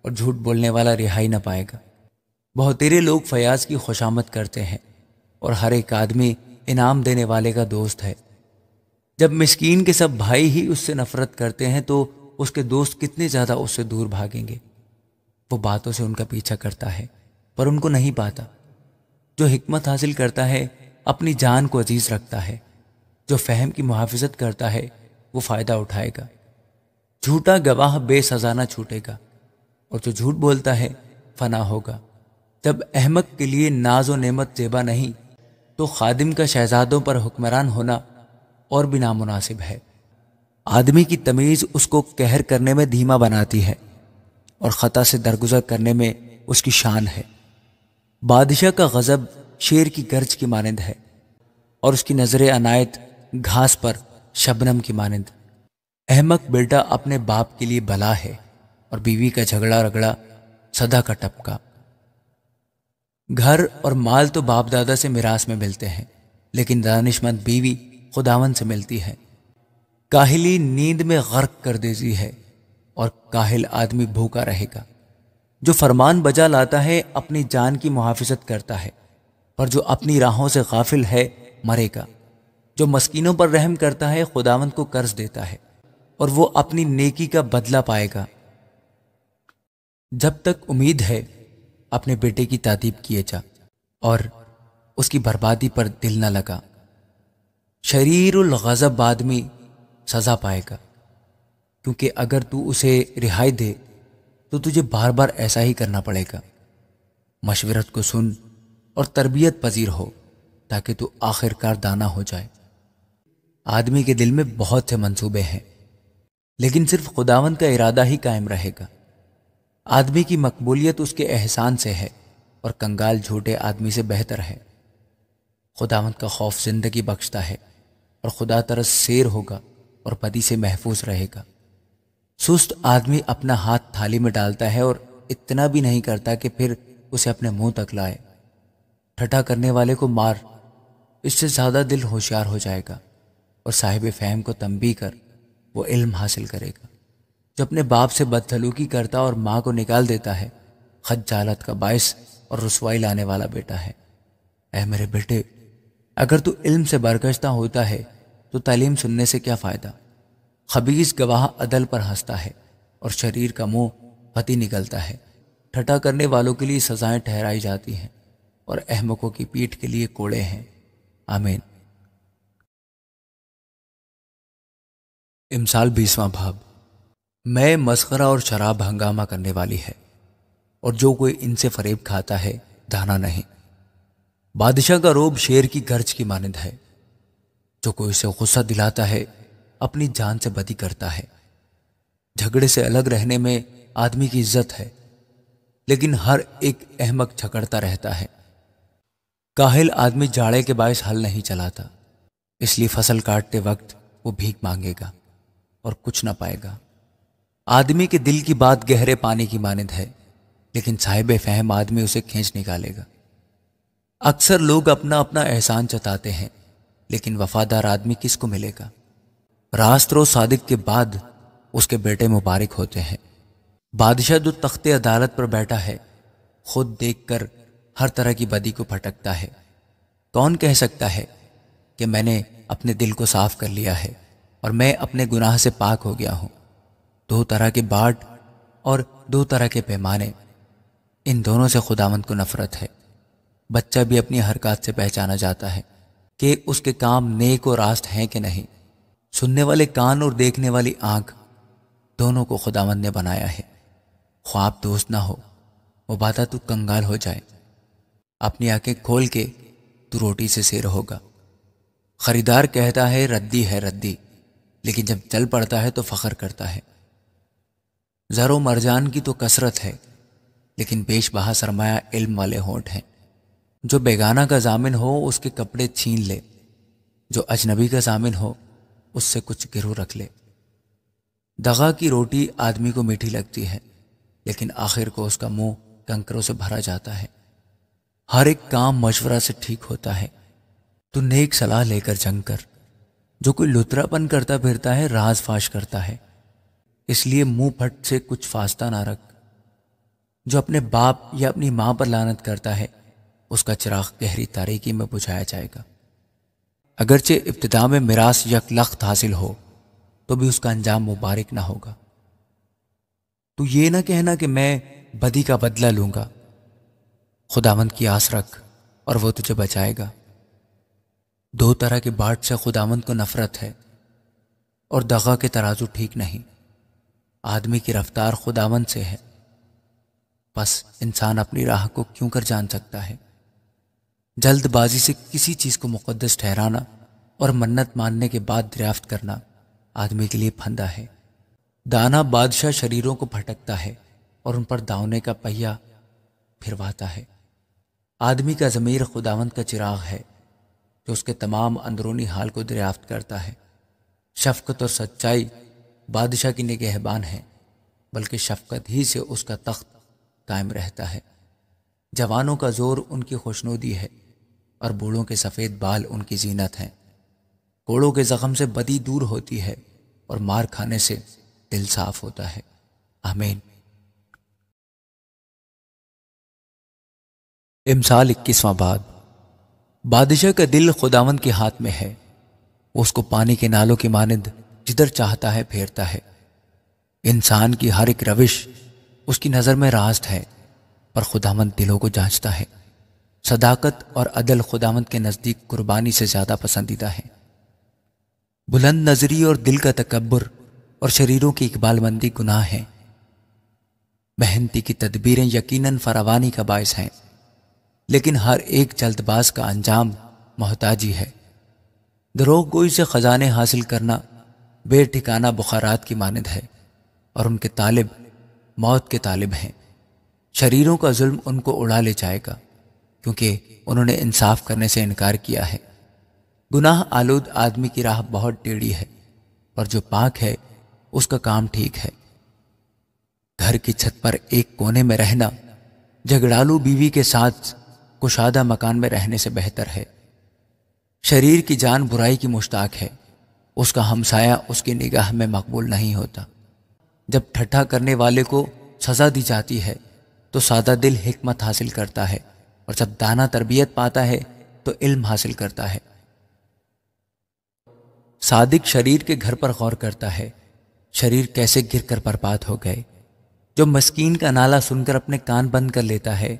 और झूठ बोलने वाला रिहाई ना पाएगा बहुतेरे लोग फयाज की खुशामद करते हैं और हर एक आदमी इनाम देने वाले का दोस्त है जब मिस्कीन के सब भाई ही उससे नफरत करते हैं तो उसके दोस्त कितने ज़्यादा उससे दूर भागेंगे वो बातों से उनका पीछा करता है पर उनको नहीं पाता जो हिकमत हासिल करता है अपनी जान को अजीज रखता है जो फहम की मुहाफिजत करता है वो फ़ायदा उठाएगा झूठा गवाह बेसजाना छूटेगा और जो झूठ बोलता है फना होगा जब अहमद के लिए नाज व नेमत जेबा नहीं तो खादिम का शहजादों पर हुक्मरान होना और भी नामुनासिब है आदमी की तमीज़ उसको कहर करने में धीमा बनाती है और ख़ता से दरगुजर करने में उसकी शान है बादशाह का गज़ब शेर की गर्ज की मानंद है और उसकी नज़र अनायत घास पर शबनम की मानंद अहमक बेटा अपने बाप के लिए भला है और बीवी का झगड़ा रगड़ा सदा का टपका घर और माल तो बाप दादा से मिरास में मिलते हैं लेकिन दानिशमंद बीवी खुदावन से मिलती है काहिली नींद में गर्क कर देती है और काहिल आदमी भूखा रहेगा जो फरमान बजा लाता है अपनी जान की मुहाफिजत करता है पर जो अपनी राहों से गाफिल है मरेगा जो मस्किनों पर रहम करता है खुदावंत को कर्ज देता है और वो अपनी नेकी का बदला पाएगा जब तक उम्मीद है अपने बेटे की तादीब किए जा और उसकी बर्बादी पर दिल न लगा शरीरुल गज़ब आदमी सज़ा पाएगा क्योंकि अगर तू उसे रिहाई दे तो तुझे बार बार ऐसा ही करना पड़ेगा मशवरत को सुन और तरबियत पजीर हो ताकि तू आखिरकार दाना हो जाए आदमी के दिल में बहुत से मंसूबे हैं लेकिन सिर्फ खुदावन का इरादा ही कायम रहेगा आदमी की मकबूलियत उसके एहसान से है और कंगाल झूठे आदमी से बेहतर है खुदावंत का खौफ जिंदगी बख्शता है और खुदा तरस शेर होगा और पति से महफूज रहेगा सुस्त आदमी अपना हाथ थाली में डालता है और इतना भी नहीं करता कि फिर उसे अपने मुंह तक लाए ठटा करने वाले को मार इससे ज़्यादा दिल होशियार हो जाएगा और साहिब फहम को तंबी कर वो इल्म हासिल करेगा जो अपने बाप से बदसलूकी करता और माँ को निकाल देता है खजालत का बायस और रसवाई लाने वाला बेटा है अह मेरे बेटे अगर तू इल्म से बरगश्ता होता है तो तालीम सुनने से क्या फ़ायदा खबीज गवाह अदल पर हंसता है और शरीर का मुंह फती निकलता है ठटा करने वालों के लिए सजाएं ठहराई जाती हैं और अहमकों की पीठ के लिए कोड़े हैं आमीन इमसाल बीसवां भाव मैं मस्करा और शराब हंगामा करने वाली है और जो कोई इनसे फरेब खाता है धाना नहीं बादशाह का रोब शेर की गर्ज की मानंद है जो कोई उसे गुस्सा दिलाता है अपनी जान से बदी करता है झगड़े से अलग रहने में आदमी की इज्जत है लेकिन हर एक अहमक झगड़ता रहता है काहिल आदमी जाड़े के बायस हल नहीं चलाता इसलिए फसल काटते वक्त वो भीख मांगेगा और कुछ ना पाएगा आदमी के दिल की बात गहरे पानी की मानद है लेकिन साहिब फहम आदमी उसे खींच निकालेगा अक्सर लोग अपना अपना एहसान जताते हैं लेकिन वफादार आदमी किसको मिलेगा रास्तरो सादिक के बाद उसके बेटे मुबारक होते हैं बादशाह जो तख्ते अदालत पर बैठा है खुद देखकर हर तरह की बदी को भटकता है कौन कह सकता है कि मैंने अपने दिल को साफ कर लिया है और मैं अपने गुनाह से पाक हो गया हूँ दो तरह के बाट और दो तरह के पैमाने इन दोनों से खुदामंद को नफरत है बच्चा भी अपनी हरकत से पहचाना जाता है कि उसके काम नेक और रास्त हैं कि नहीं सुनने वाले कान और देखने वाली आंख दोनों को खुदामंद ने बनाया है ख्वाब दोस्त ना हो वो बात तू तो कंगाल हो जाए अपनी आंखें खोल के तू रोटी से सिर होगा खरीदार कहता है रद्दी है रद्दी लेकिन जब चल पड़ता है तो फख्र करता है ज़रो मरजान की तो कसरत है लेकिन बेश बहा सरमाया इल्म वाले होंठ हैं जो बेगाना का जामिन हो उसके कपड़े छीन ले जो अजनबी का जामिन हो उससे कुछ गिरो रख ले दगा की रोटी आदमी को मीठी लगती है लेकिन आखिर को उसका मुंह कंकरों से भरा जाता है हर एक काम मशवरा से ठीक होता है तो नेक सलाह लेकर जंग कर जो कोई लुतरापन करता फिरता है राज फाश करता है इसलिए मुंह फट से कुछ फास्ता ना रख जो अपने बाप या अपनी माँ पर लानत करता है उसका चिराग गहरी तारीकी में बुझाया जाएगा अगरचे इब्तदा में मिरास लख्त हासिल हो तो भी उसका अंजाम मुबारक ना होगा तो ये ना कहना कि मैं बदी का बदला लूंगा खुदामंद की आस रख और वो तुझे बचाएगा दो तरह के बाट से खुदामंद को नफरत है और दगा के तराजू ठीक नहीं आदमी की रफ्तार खुदावन से है बस इंसान अपनी राह को क्यों कर जान सकता है जल्दबाजी से किसी चीज़ को मुकदस ठहराना और मन्नत मानने के बाद दरियाफ्त करना आदमी के लिए फंदा है दाना बादशाह शरीरों को भटकता है और उन पर दावने का पहिया फिरवाता है आदमी का ज़मीर खुदावंत का चिराग है जो उसके तमाम अंदरूनी हाल को दरियाफ्त करता है शफकत और सच्चाई बादशाह की निगहबान है बल्कि शफकत ही से उसका तख्त कायम रहता है जवानों का जोर उनकी खुशनुदी है और बूढ़ों के सफ़ेद बाल उनकी जीनत हैं घोड़ों के जख्म से बदी दूर होती है और मार खाने से दिल साफ होता है आमीन इमसाल इक्कीसवां बाद बादशाह का दिल खुदावंद के हाथ में है उसको पानी के नालों की मानद जिधर चाहता है फेरता है इंसान की हर एक रविश उसकी नज़र में रास्त है और खुदामंद दिलों को जांचता है सदाकत और अदल खुदामंद के नज़दीक कुर्बानी से ज़्यादा पसंदीदा है बुलंद नजरी और दिल का तकबर और शरीरों की इकबालमंदी गुनाह है मेहनती की तदबीरें यकीनन फरावानी का बायस हैं लेकिन हर एक जल्दबाज का अंजाम मोहताजी है दरोग गोई से ख़जाने हासिल करना बेठिकाना बुखारात की मानद है और उनके तालिब मौत के तालिब हैं शरीरों का जुल्म उनको उड़ा ले जाएगा क्योंकि उन्होंने इंसाफ करने से इनकार किया है गुनाह आलूद आदमी की राह बहुत टेढ़ी है पर जो पाक है उसका काम ठीक है घर की छत पर एक कोने में रहना झगड़ालू बीवी के साथ कुशादा मकान में रहने से बेहतर है शरीर की जान बुराई की मुश्ताक है उसका हमसाया उसकी निगाह में मकबूल नहीं होता जब ठट्ठा करने वाले को सज़ा दी जाती है तो सादा दिल हिकमत हासिल करता है और जब दाना तरबियत पाता है तो इल्म हासिल करता है सादिक शरीर के घर पर गौर करता है शरीर कैसे गिर कर बर्बाद हो गए जो मस्कीन का नाला सुनकर अपने कान बंद कर लेता है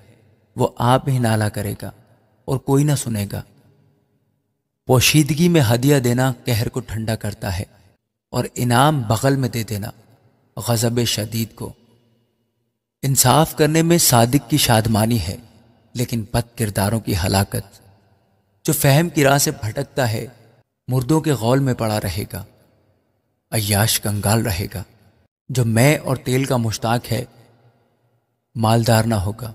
वो आप ही नाला करेगा और कोई ना सुनेगा पोशीदगी में हदिया देना कहर को ठंडा करता है और इनाम बगल में दे देना गज़ब शदीद को इंसाफ करने में सादिक की शादमानी है लेकिन बद किरदारों की हलाकत जो फहम की राह से भटकता है मुर्दों के गौल में पड़ा रहेगा अयाश कंगाल रहेगा जो मैं और तेल का मुश्ताक है मालदार ना होगा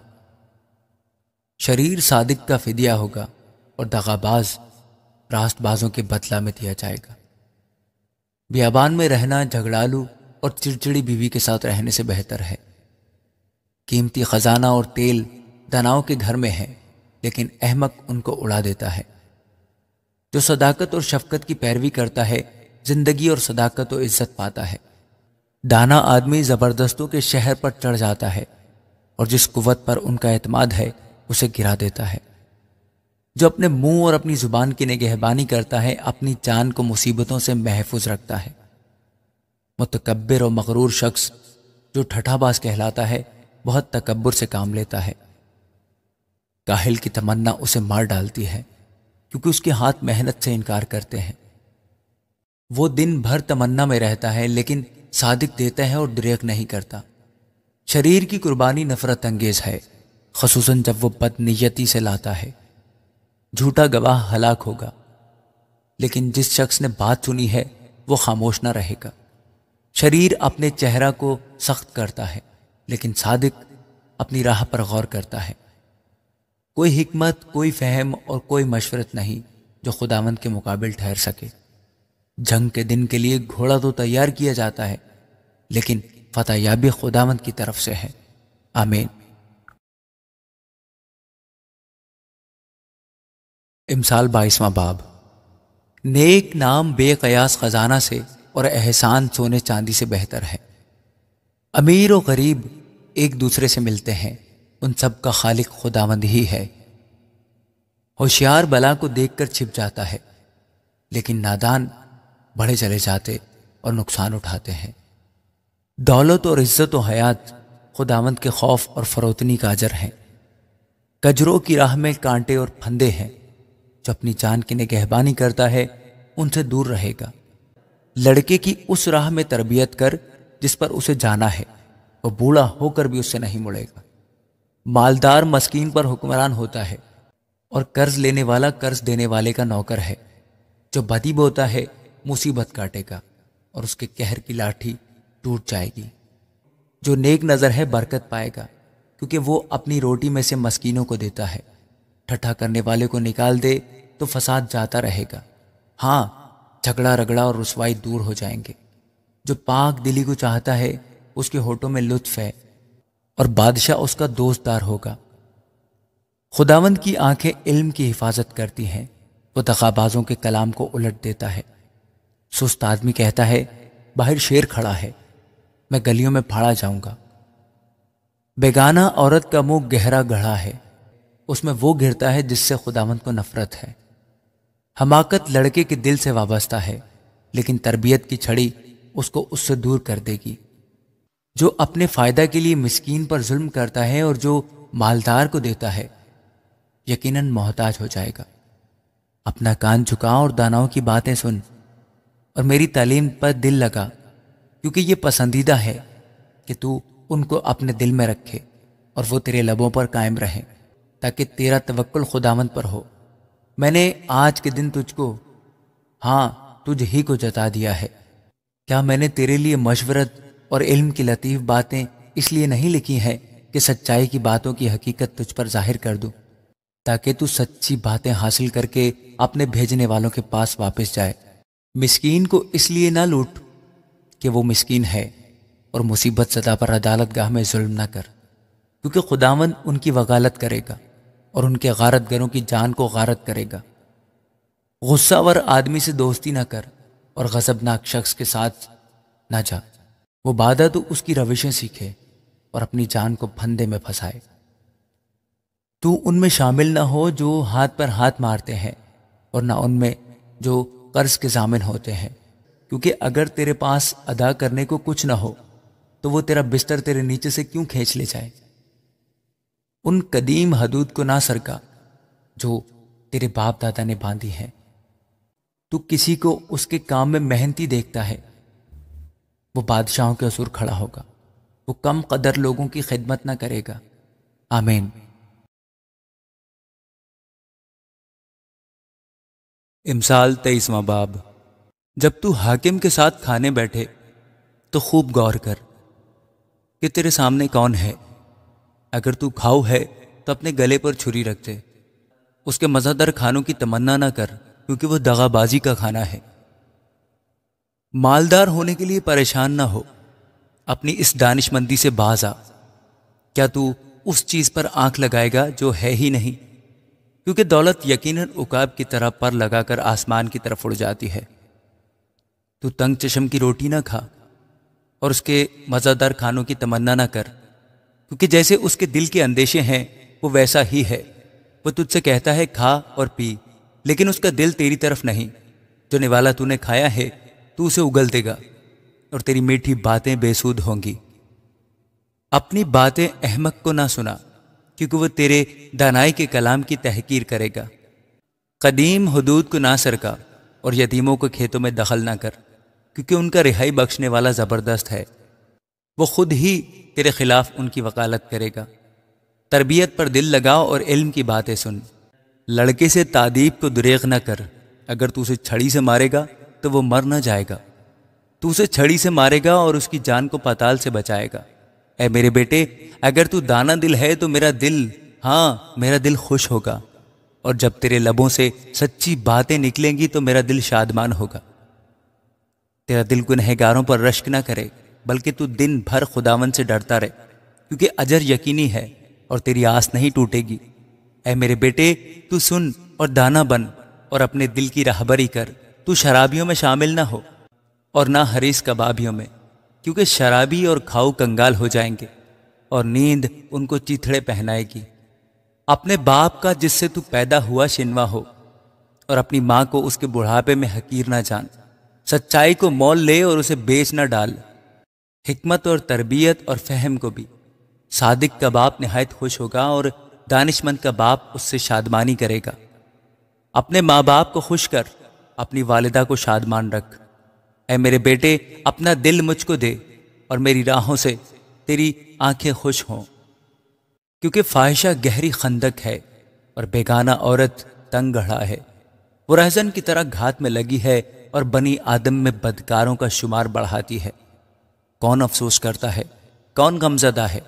शरीर सादिक का फिदिया होगा और दगाबाज रास्तबाजों के बदला में दिया जाएगा बियाबान में रहना झगड़ालू और चिड़चिड़ी बीवी के साथ रहने से बेहतर है कीमती खजाना और तेल दनाओं के घर में है लेकिन अहमक उनको उड़ा देता है जो सदाकत और शफकत की पैरवी करता है जिंदगी और सदाकत और इज्जत पाता है दाना आदमी ज़बरदस्तों के शहर पर चढ़ जाता है और जिस कुवत पर उनका एतमाद है उसे गिरा देता है जो अपने मुंह और अपनी जुबान की निगहबानी करता है अपनी जान को मुसीबतों से महफूज रखता है मुतकबर और मकरूर शख्स जो ठठाबाज कहलाता है बहुत तकबर से काम लेता है काहिल की तमन्ना उसे मार डालती है क्योंकि उसके हाथ मेहनत से इनकार करते हैं वो दिन भर तमन्ना में रहता है लेकिन सादिक देता है और दरियक नहीं करता शरीर की कुर्बानी नफरत अंगेज है खसूस जब वो बदनीयती से लाता है झूठा गवाह हलाक होगा लेकिन जिस शख्स ने बात सुनी है वो खामोश ना रहेगा शरीर अपने चेहरा को सख्त करता है लेकिन सादिक अपनी राह पर गौर करता है कोई हिकमत कोई फहम और कोई मशवरत नहीं जो खुदावंद के मुकाबल ठहर सके जंग के दिन के लिए घोड़ा तो तैयार किया जाता है लेकिन याबी खुदावंद की तरफ से है आमीन इमसाल बाईसवा बाब नेक नाम बेकयास ख़जाना से और एहसान सोने चांदी से बेहतर है अमीर और गरीब एक दूसरे से मिलते हैं उन सब का खालिक खुदावंद ही है होशियार बला को देखकर छिप जाता है लेकिन नादान बढ़े चले जाते और नुकसान उठाते हैं दौलत और इज्जत और हयात खुदावंद के खौफ और फरोतनी का अजर हैं कजरों की राह में कांटे और फंदे हैं जो अपनी जान की निगहबानी करता है उनसे दूर रहेगा लड़के की उस राह में तरबियत कर जिस पर उसे जाना है वो बूढ़ा होकर भी उससे नहीं मुड़ेगा मालदार मस्कीन पर हुक्मरान होता है और कर्ज लेने वाला कर्ज देने वाले का नौकर है जो बदीब होता है मुसीबत काटेगा और उसके कहर की लाठी टूट जाएगी जो नेक नज़र है बरकत पाएगा क्योंकि वो अपनी रोटी में से मस्कीनों को देता है ठट्ठा करने वाले को निकाल दे तो फसाद जाता रहेगा हाँ झगड़ा रगड़ा और रसवाई दूर हो जाएंगे जो पाक दिली को चाहता है उसके होठों में लुत्फ है और बादशाह उसका दोस्तदार होगा खुदावंद की आंखें इल्म की हिफाजत करती हैं वो दखाबाजों के कलाम को उलट देता है सुस्त आदमी कहता है बाहर शेर खड़ा है मैं गलियों में फाड़ा जाऊंगा बेगाना औरत का मुंह गहरा गढ़ा है उसमें वो गिरता है जिससे खुदावंत को नफरत है हमाकत लड़के के दिल से वाबस्ता है लेकिन तरबियत की छड़ी उसको उससे दूर कर देगी जो अपने फायदा के लिए मिस्कीन पर जुल्म करता है और जो मालदार को देता है यकीनन मोहताज हो जाएगा अपना कान झुका और दानाओं की बातें सुन और मेरी तालीम पर दिल लगा क्योंकि ये पसंदीदा है कि तू उनको अपने दिल में रखे और वो तेरे लबों पर कायम रहे ताकि तेरा तवक्ल खुदावंत पर हो मैंने आज के दिन तुझको हाँ तुझ ही को जता दिया है क्या मैंने तेरे लिए मशवरत और इल्म की लतीफ़ बातें इसलिए नहीं लिखी हैं कि सच्चाई की बातों की हकीकत तुझ पर जाहिर कर दूं ताकि तू सच्ची बातें हासिल करके अपने भेजने वालों के पास वापस जाए मिस्कीन को इसलिए ना लूट कि वो मिस्कीन है और मुसीबत सतह पर अदालत गाह में जुल्म ना कर क्योंकि खुदावन उनकी वकालत करेगा और उनके गरों की जान को गारत करेगा गुस्सावर आदमी से दोस्ती ना कर और गजबनाक शख्स के साथ ना जा वो बाधा तो उसकी रविशें सीखे और अपनी जान को फंदे में फंसाए तू उनमें शामिल ना हो जो हाथ पर हाथ मारते हैं और ना उनमें जो कर्ज के जामिन होते हैं क्योंकि अगर तेरे पास अदा करने को कुछ ना हो तो वो तेरा बिस्तर तेरे नीचे से क्यों खींच ले जाए उन कदीम हदूद को ना सरका जो तेरे बाप दादा ने बांधी है तू किसी को उसके काम में मेहनती देखता है वो बादशाहों के असुर खड़ा होगा वो कम कदर लोगों की खिदमत ना करेगा आमीन इमसाल तेईसवा बाब जब तू हाकिम के साथ खाने बैठे तो खूब गौर कर कि तेरे सामने कौन है अगर तू खाऊ है तो अपने गले पर छुरी रख दे उसके मज़ेदार खानों की तमन्ना ना कर क्योंकि वो दगाबाजी का खाना है मालदार होने के लिए परेशान ना हो अपनी इस दानिशमंदी से बाज आ क्या तू उस चीज़ पर आंख लगाएगा जो है ही नहीं क्योंकि दौलत यकीनन उकाब की तरह पर लगाकर आसमान की तरफ उड़ जाती है तू तंग चश्म की रोटी ना खा और उसके मज़ेदार खानों की तमन्ना ना कर क्योंकि जैसे उसके दिल के अंदेशे हैं वो वैसा ही है वो तुझसे कहता है खा और पी लेकिन उसका दिल तेरी तरफ नहीं जो निवाला तूने खाया है तू उसे उगल देगा और तेरी मीठी बातें बेसूद होंगी अपनी बातें अहमक को ना सुना क्योंकि वो तेरे दानाई के कलाम की तहकीर करेगा कदीम हदूद को ना सरका और यतीमों को खेतों में दखल ना कर क्योंकि उनका रिहाई बख्शने वाला ज़बरदस्त है वो खुद ही तेरे खिलाफ उनकी वकालत करेगा तरबियत पर दिल लगाओ और इल्म की बातें सुन लड़के से तादीब को दुरेग न कर अगर तू उसे छड़ी से मारेगा तो वो मर न जाएगा तू उसे छड़ी से मारेगा और उसकी जान को पताल से बचाएगा ऐ मेरे बेटे अगर तू दाना दिल है तो मेरा दिल हाँ मेरा दिल खुश होगा और जब तेरे लबों से सच्ची बातें निकलेंगी तो मेरा दिल शादमान होगा तेरा दिल गुनहगारों पर रश्क ना करेगा बल्कि तू दिन भर खुदावन से डरता रहे क्योंकि अजर यकीनी है और तेरी आस नहीं टूटेगी ऐ मेरे बेटे तू सुन और दाना बन और अपने दिल की राहबरी कर तू शराबियों में शामिल ना हो और ना हरीस कबाबियों में क्योंकि शराबी और खाऊ कंगाल हो जाएंगे और नींद उनको चिथड़े पहनाएगी अपने बाप का जिससे तू पैदा हुआ शिनवा हो और अपनी माँ को उसके बुढ़ापे में हकीर ना जान सच्चाई को मोल ले और उसे बेच ना डाल हमत और तरबियत और फहम को भी सादिक का बाप नहायत खुश होगा और दानिशमंद का बाप उससे शादमानी करेगा अपने माँ बाप को खुश कर अपनी वालदा को शादमान रख ए मेरे बेटे अपना दिल मुझको दे और मेरी राहों से तेरी आंखें खुश हों क्योंकि फाहिशा गहरी खंदक है और बेगाना औरत तंग गढ़ा है वो रहजन की तरह घात में लगी है और बनी आदम में बदकारों का शुमार बढ़ाती है कौन अफसोस करता है कौन गमजदा है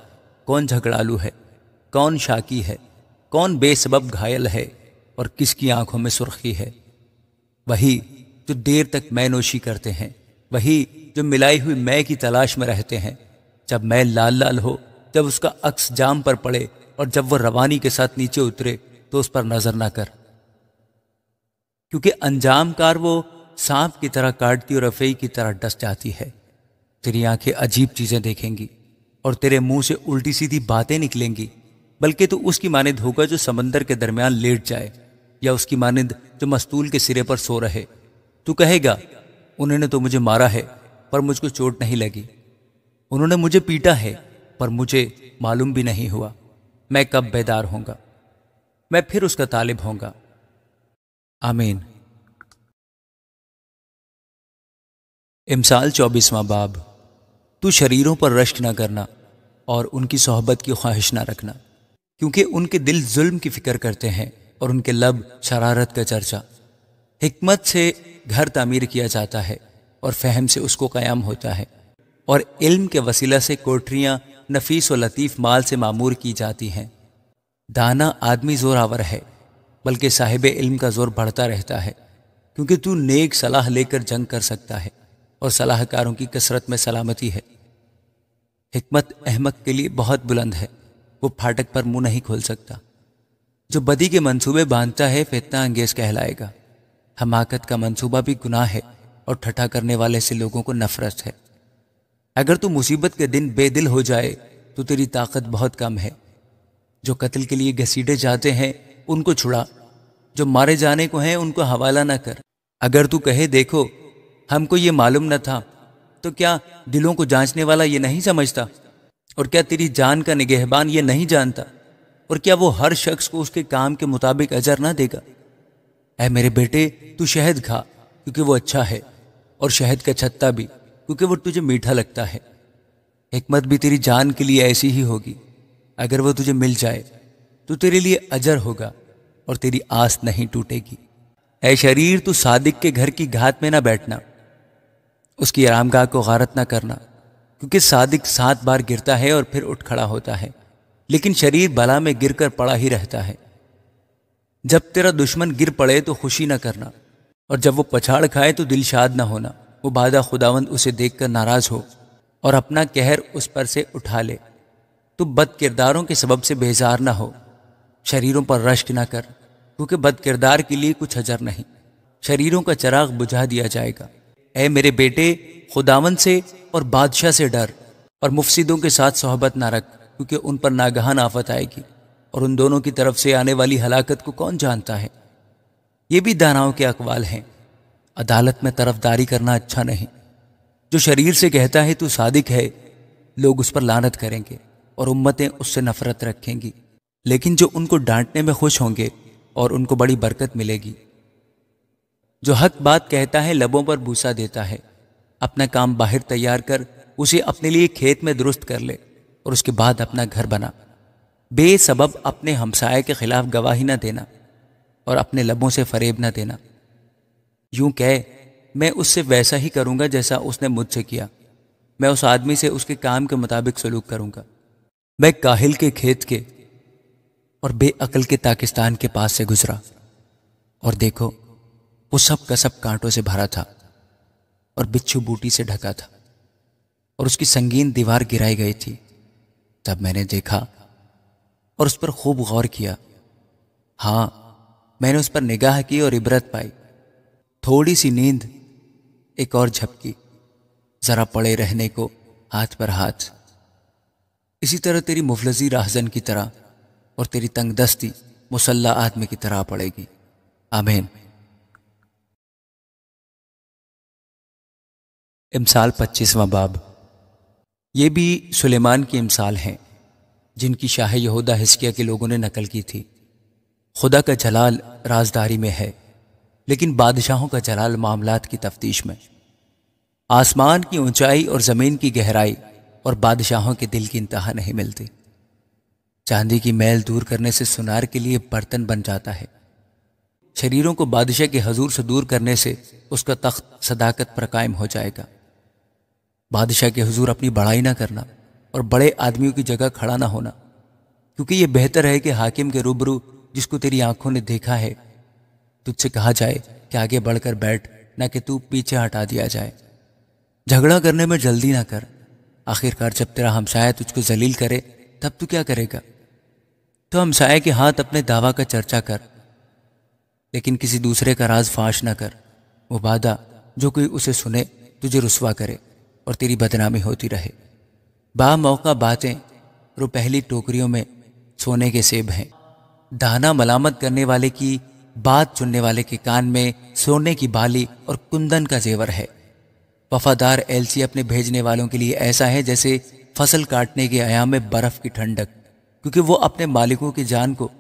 कौन झगड़ालू है कौन शाकी है कौन बेसबब घायल है और किसकी आंखों में सुर्खी है वही जो देर तक मैनोशी करते हैं वही जो मिलाई हुई मैं की तलाश में रहते हैं जब मैं लाल लाल हो जब उसका अक्स जाम पर पड़े और जब वह रवानी के साथ नीचे उतरे तो उस पर नजर ना कर क्योंकि अंजाम कार वो सांप की तरह काटती और रफेई की तरह डस जाती है तेरी आंखें अजीब चीज़ें देखेंगी और तेरे मुंह से उल्टी सीधी बातें निकलेंगी बल्कि तू उसकी मानिंद होगा जो समंदर के दरमियान लेट जाए या उसकी मानिंद जो मस्तूल के सिरे पर सो रहे तू कहेगा उन्होंने तो मुझे मारा है पर मुझको चोट नहीं लगी उन्होंने मुझे पीटा है पर मुझे मालूम भी नहीं हुआ मैं कब बेदार होऊंगा मैं फिर उसका तालिब होऊंगा आमीन इमसाल चौबीसवा बाब तू शरीरों पर रश्क ना करना और उनकी सोहबत की ख्वाहिश ना रखना क्योंकि उनके दिल जुल्म की फ़िक्र करते हैं और उनके लब शरारत का चर्चा हमत से घर तामीर किया जाता है और फहम से उसको क़याम होता है और इल्म के वसीला से कोठरियाँ नफीस व लतीफ़ माल से मामूर की जाती हैं दाना आदमी ज़ोरावर है बल्कि साहिब इल्म का ज़ोर बढ़ता रहता है क्योंकि तू नेक सलाह लेकर जंग कर सकता है और सलाहकारों की कसरत में सलामती है हमत अहमक के लिए बहुत बुलंद है वो फाटक पर मुंह नहीं खोल सकता जो बदी के मंसूबे बांधता है फितना अंगेज कहलाएगा हमाकत का मंसूबा भी गुनाह है और ठठा करने वाले से लोगों को नफरत है अगर तू मुसीबत के दिन बेदिल हो जाए तो तेरी ताकत बहुत कम है जो कत्ल के लिए घसीटे जाते हैं उनको छुड़ा जो मारे जाने को हैं उनको हवाला ना कर अगर तू कहे देखो हमको ये मालूम न था तो क्या दिलों को जांचने वाला ये नहीं समझता और क्या तेरी जान का निगहबान ये नहीं जानता और क्या वो हर शख्स को उसके काम के मुताबिक अजर ना देगा ऐ मेरे बेटे तू शहद खा क्योंकि वो अच्छा है और शहद का छत्ता भी क्योंकि वो तुझे मीठा लगता है हमत भी तेरी जान के लिए ऐसी ही होगी अगर वो तुझे मिल जाए तो तेरे लिए अजर होगा और तेरी आस नहीं टूटेगी ऐ शरीर तू सादिक के घर की घात में ना बैठना उसकी आरामगाह को गारत ना करना क्योंकि सादिक सात बार गिरता है और फिर उठ खड़ा होता है लेकिन शरीर बला में गिर कर पड़ा ही रहता है जब तेरा दुश्मन गिर पड़े तो खुशी ना करना और जब वो पछाड़ खाए तो दिल शाद ना होना वो बादा खुदावंद उसे कर नाराज हो और अपना कहर उस पर से उठा ले तो बद किरदारों के सबब से बेजार ना हो शरीरों पर रश्क ना कर क्योंकि बद किरदार के लिए कुछ हजर नहीं शरीरों का चराग बुझा दिया जाएगा ए मेरे बेटे खुदावन से और बादशाह से डर और मुफसिदों के साथ सोहबत ना रख क्योंकि उन पर नागहान आफत आएगी और उन दोनों की तरफ से आने वाली हलाकत को कौन जानता है ये भी दानाओं के अकवाल हैं अदालत में तरफदारी करना अच्छा नहीं जो शरीर से कहता है तू सादिक है लोग उस पर लानत करेंगे और उम्मतें उससे नफरत रखेंगी लेकिन जो उनको डांटने में खुश होंगे और उनको बड़ी बरकत मिलेगी जो हक बात कहता है लबों पर भूसा देता है अपना काम बाहर तैयार कर उसे अपने लिए खेत में दुरुस्त कर ले और उसके बाद अपना घर बना बेसबब अपने हमसाए के खिलाफ गवाही न देना और अपने लबों से फरेब न देना यूं कह मैं उससे वैसा ही करूंगा जैसा उसने मुझसे किया मैं उस आदमी से उसके काम के मुताबिक सलूक करूंगा मैं काहिल के खेत के और बेअकल के ताकिस्तान के पास से गुजरा और देखो वो सब का सब कांटों से भरा था और बिच्छू बूटी से ढका था और उसकी संगीन दीवार गिराई गई थी तब मैंने देखा और उस पर खूब गौर किया हाँ मैंने उस पर निगाह की और इबरत पाई थोड़ी सी नींद एक और झपकी जरा पड़े रहने को हाथ पर हाथ इसी तरह तेरी मुफलजी राहजन की तरह और तेरी तंगदस्ती मुसल्ला आदमी की तरह पड़ेगी आमेन इमसाल पच्चीसवा बाब ये भी सुलेमान की इमसाल हैं जिनकी शाह यहूदा हिस्किया के लोगों ने नकल की थी खुदा का जलाल राजदारी में है लेकिन बादशाहों का जलाल मामला की तफ्तीश में आसमान की ऊंचाई और ज़मीन की गहराई और बादशाहों के दिल की इंतहा नहीं मिलती चांदी की मैल दूर करने से सुनार के लिए बर्तन बन जाता है शरीरों को बादशाह के हजूर से दूर करने से उसका तख्त सदाकत पर कायम हो जाएगा बादशाह के हुजूर अपनी बड़ाई ना करना और बड़े आदमियों की जगह खड़ा ना होना क्योंकि यह बेहतर है कि हाकिम के रूबरू जिसको तेरी आंखों ने देखा है तुझसे कहा जाए कि आगे बढ़कर बैठ ना कि तू पीछे हटा दिया जाए झगड़ा करने में जल्दी ना कर आखिरकार जब तेरा हमसाया तुझको जलील करे तब तू क्या करेगा तो हमसाया के हाथ अपने दावा का चर्चा कर लेकिन किसी दूसरे का राज फाश ना कर वो मुबादा जो कोई उसे सुने तुझे रुसवा करे और तेरी बदनामी होती रहे बा मौका बातें पहली टोकरियों में सोने के सेब हैं दाना मलामत करने वाले की बात चुनने वाले के कान में सोने की बाली और कुंदन का जेवर है वफादार एलसी अपने भेजने वालों के लिए ऐसा है जैसे फसल काटने के आयाम में बर्फ की ठंडक क्योंकि वो अपने मालिकों की जान को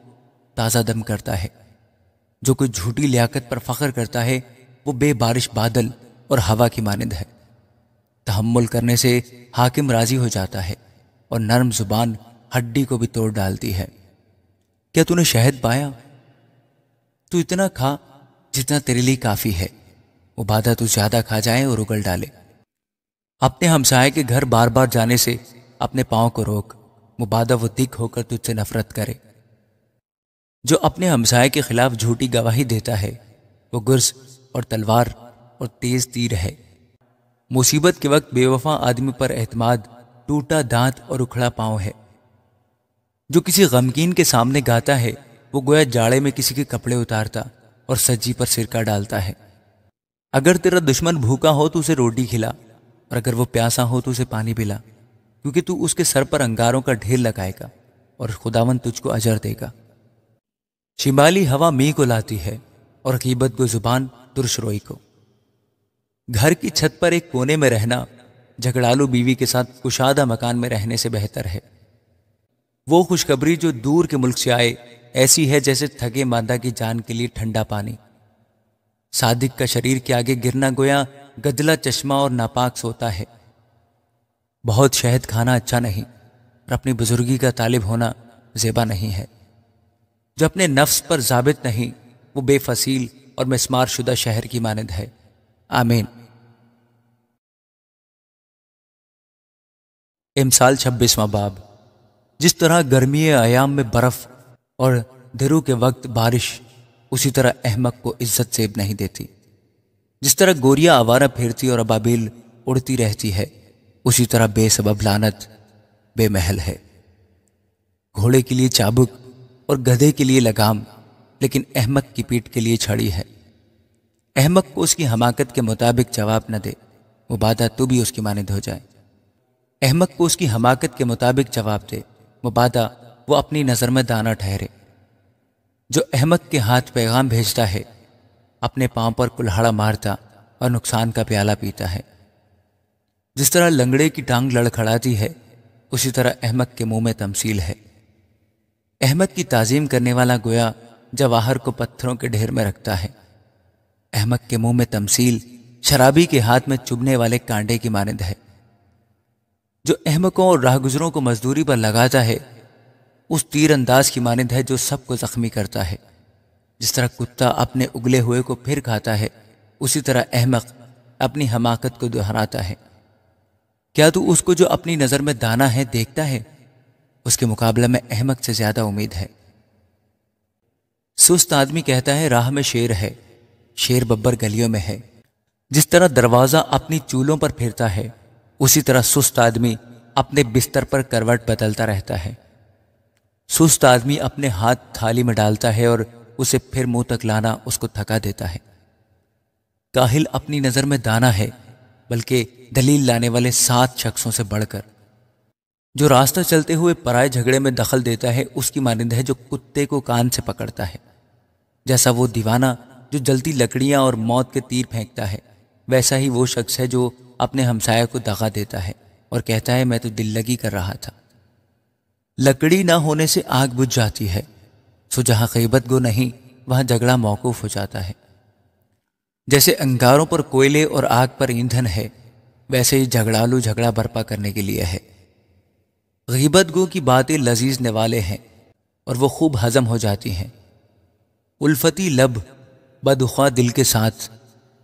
ताज़ा दम करता है जो कोई झूठी लियाकत पर फख्र करता है वो बेबारिश बादल और हवा की मानंद है तहमुल करने से हाकिम राजी हो जाता है और नरम जुबान हड्डी को भी तोड़ डालती है क्या तूने शहद पाया तू इतना खा जितना तेरे लिए काफ़ी है वो बाधा तू ज़्यादा खा जाए और उगल डाले अपने हमसाए के घर बार बार जाने से अपने पाँव को रोक बाधा वो दिख होकर तुझसे नफरत करे जो अपने हमसाए के खिलाफ झूठी गवाही देता है वो गुर्ज और तलवार और तेज तीर है मुसीबत के वक्त बेवफा आदमी पर एतमाद टूटा दांत और उखड़ा पांव है जो किसी गमकीन के सामने गाता है वो गोया जाड़े में किसी के कपड़े उतारता और सज्जी पर सिरका डालता है अगर तेरा दुश्मन भूखा हो तो उसे रोटी खिला और अगर वो प्यासा हो तो उसे पानी पिला क्योंकि तू उसके सर पर अंगारों का ढेर लगाएगा और खुदावन तुझको अजर देगा शिमाली हवा मी को लाती है और अकीबत को जुबान रोई को घर की छत पर एक कोने में रहना झगड़ालू बीवी के साथ कुशादा मकान में रहने से बेहतर है वो खुशखबरी जो दूर के मुल्क से आए ऐसी है जैसे थके मादा की जान के लिए ठंडा पानी सादिक का शरीर के आगे गिरना गोया गदला चश्मा और नापाक सोता है बहुत शहद खाना अच्छा नहीं और अपनी बुजुर्गी का तालिब होना जेबा नहीं है जो अपने नफ्स पर जाबित नहीं वो बेफसील और मिसमार शुदा शहर की मानद है आमीन इमसाल छब्बीसवा बाब जिस तरह गर्मी आयाम में बर्फ़ और धरू के वक्त बारिश उसी तरह अहमक को इज्जत सेब नहीं देती जिस तरह गोरिया आवारा फिरती और अबाबिल उड़ती रहती है उसी तरह बेसबब लानत बेमहल है घोड़े के लिए चाबुक और गधे के लिए लगाम लेकिन अहमक की पीठ के लिए छड़ी है अहमक को उसकी हमाकत के मुताबिक जवाब न दे वो बादा तू भी उसकी मानद हो जाए अहमक को उसकी हमाकत के मुताबिक जवाब दे बाधा वो अपनी नज़र में दाना ठहरे जो अहमक के हाथ पैगाम भेजता है अपने पांव पर कुल्हाड़ा मारता और नुकसान का प्याला पीता है जिस तरह लंगड़े की टांग लड़खड़ाती है उसी तरह अहमक के मुंह में तमसील है अहमद की ताजीम करने वाला गोया जवाहर को पत्थरों के ढेर में रखता है अहमद के मुंह में तमसील शराबी के हाथ में चुभने वाले कांडे की मानद है जो अहमकों और राहगुजरों को मजदूरी पर लगाता है उस तीर अंदाज की मानद है जो सबको जख्मी करता है जिस तरह कुत्ता अपने उगले हुए को फिर खाता है उसी तरह अहमक अपनी हमाकत को दोहराता है क्या तू उसको जो अपनी नज़र में दाना है देखता है उसके मुकाबला में अहमक से ज़्यादा उम्मीद है सुस्त आदमी कहता है राह में शेर है शेर बब्बर गलियों में है जिस तरह दरवाज़ा अपनी चूलों पर फिरता है उसी तरह सुस्त आदमी अपने बिस्तर पर करवट बदलता रहता है सुस्त आदमी अपने हाथ थाली में डालता है और उसे फिर मुंह तक लाना उसको थका देता है काहिल अपनी नज़र में दाना है बल्कि दलील लाने वाले सात शख्सों से बढ़कर जो रास्ता चलते हुए पराए झगड़े में दखल देता है उसकी मानिंद है जो कुत्ते को कान से पकड़ता है जैसा वो दीवाना जो जलती लकड़ियां और मौत के तीर फेंकता है वैसा ही वो शख्स है जो अपने हमसाया को दगा देता है और कहता है मैं तो दिल लगी कर रहा था लकड़ी ना होने से आग बुझ जाती है सो जहाँ गीबत गो नहीं वहाँ झगड़ा मौकूफ हो जाता है जैसे अंगारों पर कोयले और आग पर ईंधन है वैसे ही झगड़ालू झगड़ा बर्पा करने के लिए है गीबत गो की बातें लजीज वाले हैं और वो खूब हजम हो जाती हैं उल्फती लब बदख्वा दिल के साथ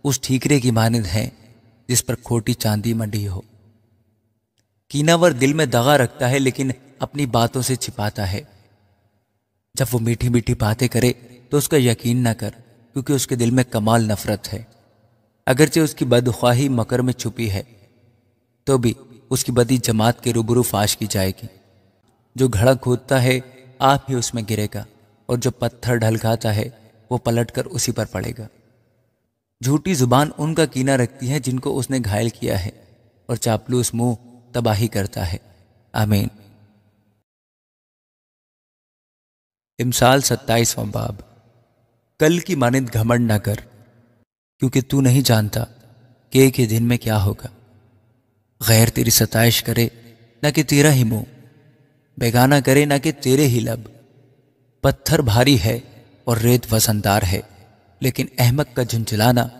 उस ठीकरे की मानद हैं जिस पर खोटी चांदी मंडी हो कीनावर दिल में दगा रखता है लेकिन अपनी बातों से छिपाता है जब वो मीठी मीठी बातें करे तो उसका यकीन ना कर क्योंकि उसके दिल में कमाल नफरत है अगरचे उसकी बदख्वाही मकर में छुपी है तो भी उसकी बदी जमात के रूबरू फाश की जाएगी जो घड़ा खोदता है आप ही उसमें गिरेगा और जो पत्थर ढलकाता है वो पलटकर उसी पर पड़ेगा झूठी जुबान उनका कीना रखती है जिनको उसने घायल किया है और चापलूस मुंह तबाही करता है आमीन इमसाल सत्ताईसवां बाब कल की मानिंद घमंड ना कर क्योंकि तू नहीं जानता कि एक ही दिन में क्या होगा गैर तेरी सताइश करे ना कि तेरा ही मुंह बेगाना करे ना कि तेरे ही लब पत्थर भारी है और रेत वजनदार है लेकिन अहमद का झुंझलाना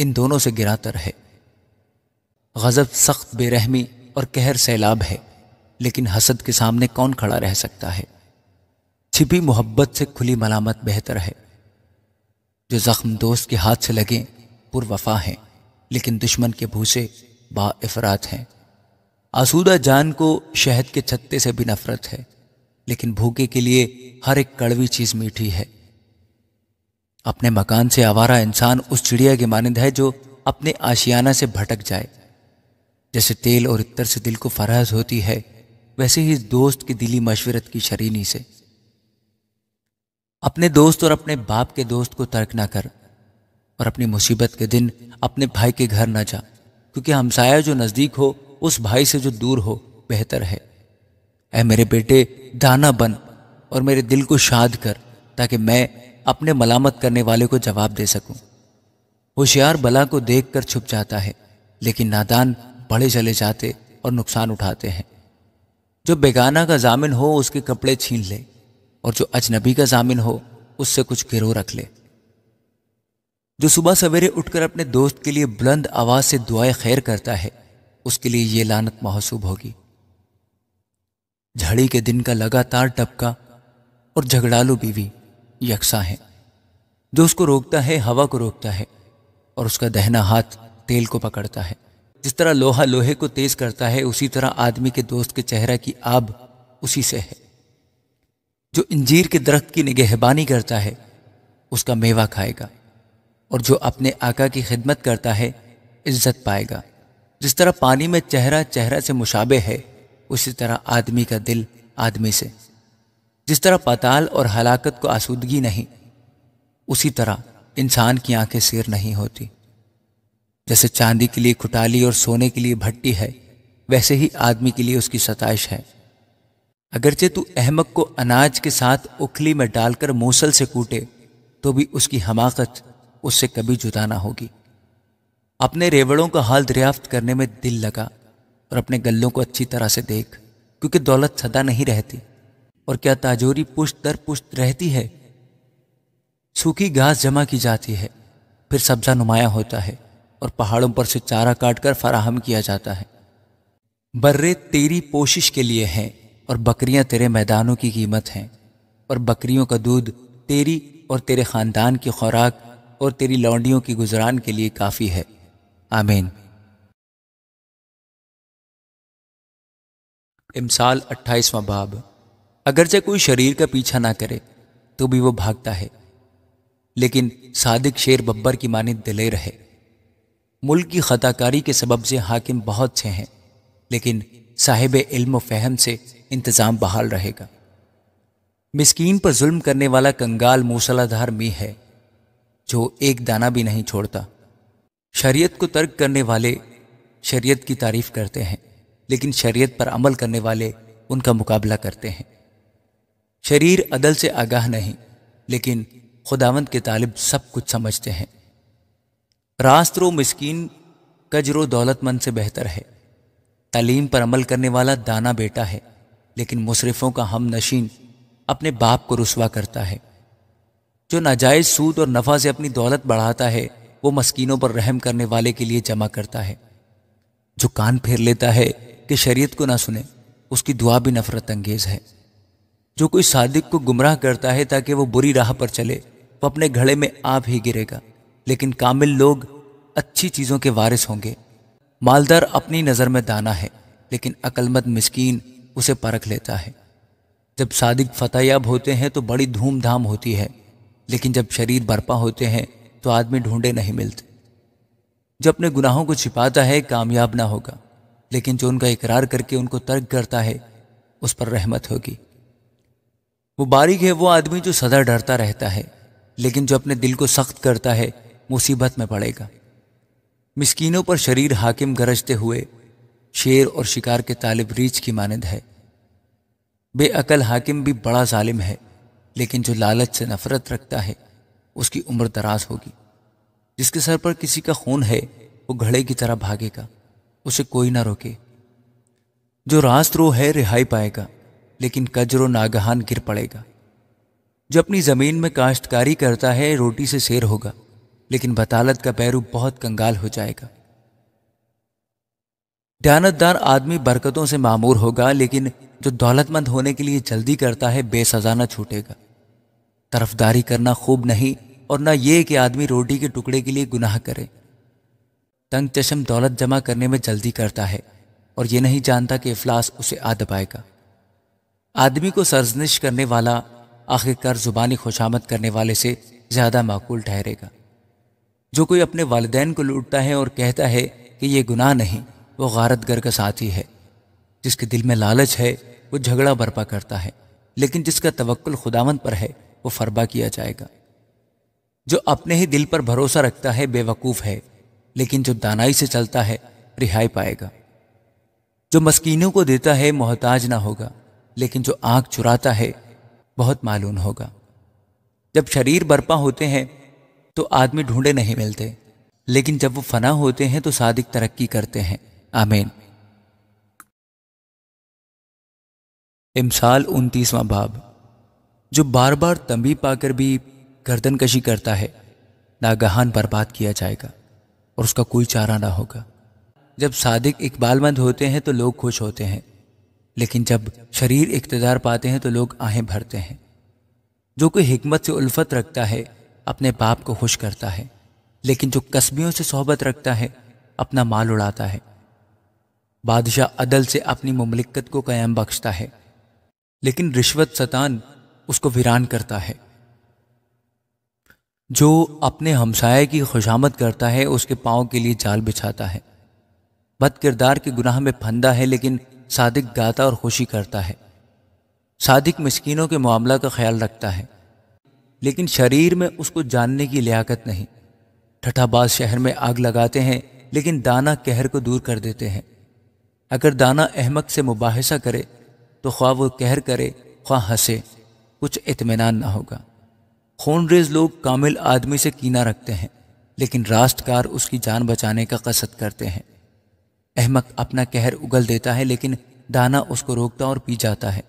इन दोनों से गिरातर है गज़ब सख्त बेरहमी और कहर सैलाब है लेकिन हसद के सामने कौन खड़ा रह सकता है छिपी मोहब्बत से खुली मलामत बेहतर है जो ज़ख्म दोस्त के हाथ से लगे पुरवफा हैं लेकिन दुश्मन के भूसे बाफरात हैं आसूदा जान को शहद के छत्ते से भी नफरत है लेकिन भूखे के लिए हर एक कड़वी चीज़ मीठी है अपने मकान से आवारा इंसान उस चिड़िया के मानंद है जो अपने आशियाना से भटक जाए जैसे तेल और इतर से दिल को फरहज होती है वैसे ही दोस्त की दिली मशवरत की शरीनी से अपने दोस्त और अपने बाप के दोस्त को तर्क ना कर और अपनी मुसीबत के दिन अपने भाई के घर ना जा क्योंकि हमसाया जो नज़दीक हो उस भाई से जो दूर हो बेहतर है ऐ मेरे बेटे दाना बन और मेरे दिल को शाद कर ताकि मैं अपने मलामत करने वाले को जवाब दे सकूं। होशियार बला को देखकर छुप जाता है लेकिन नादान बड़े चले जाते और नुकसान उठाते हैं जो बेगाना का जामिन हो उसके कपड़े छीन ले और जो अजनबी का जामिन हो उससे कुछ गिरो रख ले जो सुबह सवेरे उठकर अपने दोस्त के लिए बुलंद आवाज से दुआए खैर करता है उसके लिए ये लानत महसूब होगी झड़ी के दिन का लगातार टपका और झगड़ालू बीवी यकसा है जो उसको रोकता है हवा को रोकता है और उसका दहना हाथ तेल को पकड़ता है जिस तरह लोहा लोहे को तेज करता है उसी तरह आदमी के दोस्त के चेहरा की आब उसी से है जो इंजीर के दरख्त की निगहबानी करता है उसका मेवा खाएगा और जो अपने आका की खिदमत करता है इज्जत पाएगा जिस तरह पानी में चेहरा चेहरा से मुशाबे है उसी तरह आदमी का दिल आदमी से जिस तरह पताल और हलाकत को आसूदगी नहीं उसी तरह इंसान की आंखें सिर नहीं होती जैसे चांदी के लिए खुटाली और सोने के लिए भट्टी है वैसे ही आदमी के लिए उसकी सताइश है अगरचे तू अहमक को अनाज के साथ उखली में डालकर मूसल से कूटे तो भी उसकी हमाकत उससे कभी जुदा ना होगी अपने रेवड़ों का हाल दरियाफ्त करने में दिल लगा और अपने गल्लों को अच्छी तरह से देख क्योंकि दौलत सदा नहीं रहती और क्या ताजोरी पुष्ट दर पुष्ट रहती है सूखी घास जमा की जाती है फिर सब्जा नुमाया होता है और पहाड़ों पर से चारा काट कर फराहम किया जाता है बर्रे तेरी पोशिश के लिए हैं और बकरियां तेरे मैदानों की कीमत हैं और बकरियों का दूध तेरी और तेरे ख़ानदान की खुराक और तेरी लौंडियों की गुजरान के लिए काफ़ी है आमीन इमसाल अट्ठाईसवां बाब अगरचे कोई शरीर का पीछा ना करे तो भी वो भागता है लेकिन सादिक शेर बब्बर की माने दिलेर है मुल्क की खताकारी के सबब से हाकिम बहुत से हैं लेकिन साहिब इल्म फहम से इंतज़ाम बहाल रहेगा मिस्कीन पर जुल्म करने वाला कंगाल मूसलाधार मी है जो एक दाना भी नहीं छोड़ता शरीयत को तर्क करने वाले शरीयत की तारीफ करते हैं लेकिन शरीयत पर अमल करने वाले उनका मुकाबला करते हैं शरीर अदल से आगाह नहीं लेकिन खुदावंत के तालिब सब कुछ समझते हैं रास्त रो मिस्कीन कजरो दौलतमंद से बेहतर है तालीम पर अमल करने वाला दाना बेटा है लेकिन मुशरफों का हम नशीन अपने बाप को रसवा करता है जो नाजायज सूद और नफ़ा से अपनी दौलत बढ़ाता है वो मस्कीनों पर रहम करने वाले के लिए जमा करता है जो कान फेर लेता है कि शरीयत को ना सुने उसकी दुआ भी नफरत अंगेज है जो कोई सादिक को गुमराह करता है ताकि वो बुरी राह पर चले वो अपने घड़े में आप ही गिरेगा लेकिन कामिल लोग अच्छी चीज़ों के वारिस होंगे मालदार अपनी नज़र में दाना है लेकिन अकलमत मिसकीन उसे परख लेता है जब सादिक फतेहयाब होते हैं तो बड़ी धूमधाम होती है लेकिन जब शरीर बर्पा होते हैं तो आदमी ढूंढे नहीं मिलते जो अपने गुनाहों को छिपाता है कामयाब ना होगा लेकिन जो उनका इकरार करके उनको तर्क करता है उस पर रहमत होगी वो बारीक है वो आदमी जो सदा डरता रहता है लेकिन जो अपने दिल को सख्त करता है मुसीबत में पड़ेगा मिसकीनों पर शरीर हाकिम गरजते हुए शेर और शिकार के तालिब रीछ की मानंद है बेअकल हाकिम भी बड़ा जालिम है लेकिन जो लालच से नफरत रखता है उसकी उम्र दराज होगी जिसके सर पर किसी का खून है वो घड़े की तरह भागेगा उसे कोई ना रोके जो रास्त रो है रिहाई पाएगा लेकिन कजरो नागहान गिर पड़ेगा जो अपनी ज़मीन में काश्तकारी करता है रोटी से शेर होगा लेकिन बतालत का पैरू बहुत कंगाल हो जाएगा दयानतदार आदमी बरकतों से मामूर होगा लेकिन जो दौलतमंद होने के लिए जल्दी करता है बेसजाना छूटेगा तरफदारी करना खूब नहीं और ना ये कि आदमी रोटी के टुकड़े के लिए गुनाह करे तंग चश्म दौलत जमा करने में जल्दी करता है और ये नहीं जानता कि इफलास उसे आ दबाएगा आदमी को सरजनिश करने वाला आखिरकार ज़ुबानी खुशामद करने वाले से ज़्यादा माकूल ठहरेगा जो कोई अपने वालदेन को लूटता है और कहता है कि ये गुनाह नहीं वो गर का साथी है जिसके दिल में लालच है वो झगड़ा बर्पा करता है लेकिन जिसका तवक्ल खुदावंत पर है वो फरबा किया जाएगा जो अपने ही दिल पर भरोसा रखता है बेवकूफ़ है लेकिन जो दानाई से चलता है रिहाई पाएगा जो मस्कीनों को देता है मोहताज ना होगा लेकिन जो आग चुराता है बहुत मालूम होगा जब शरीर बर्पा होते हैं तो आदमी ढूंढे नहीं मिलते लेकिन जब वो फना होते हैं तो सादिक तरक्की करते हैं आमीन इमसाल उनतीसवा बाब जो बार बार तंबी पाकर भी गर्दन कशी करता है नागहान बर्बाद किया जाएगा और उसका कोई चारा ना होगा जब सादिक इकबालमंद होते हैं तो लोग खुश होते हैं लेकिन जब शरीर इकतदार पाते हैं तो लोग आहें भरते हैं जो कोई हमत से उल्फत रखता है अपने बाप को खुश करता है लेकिन जो कस्बियों से सोहबत रखता है अपना माल उड़ाता है बादशाह अदल से अपनी ममलिकत को कायम बख्शता है लेकिन रिश्वत सतान उसको वीरान करता है जो अपने हमसाय की खुशामद करता है उसके पाँव के लिए जाल बिछाता है बद किरदार के गुनाह में फंदा है लेकिन सादिक गाता और खुशी करता है सादिक मस्किनों के मामला का ख्याल रखता है लेकिन शरीर में उसको जानने की लियाकत नहीं ठठाबाज शहर में आग लगाते हैं लेकिन दाना कहर को दूर कर देते हैं अगर दाना अहमक से मुबासा करे तो ख्वा वो कहर करे ख्वा हंसे कुछ इतमान ना होगा खून रेज लोग कामिल आदमी से कीना रखते हैं लेकिन रास्तकार उसकी जान बचाने का कसद करते हैं अहमक अपना कहर उगल देता है लेकिन दाना उसको रोकता और पी जाता है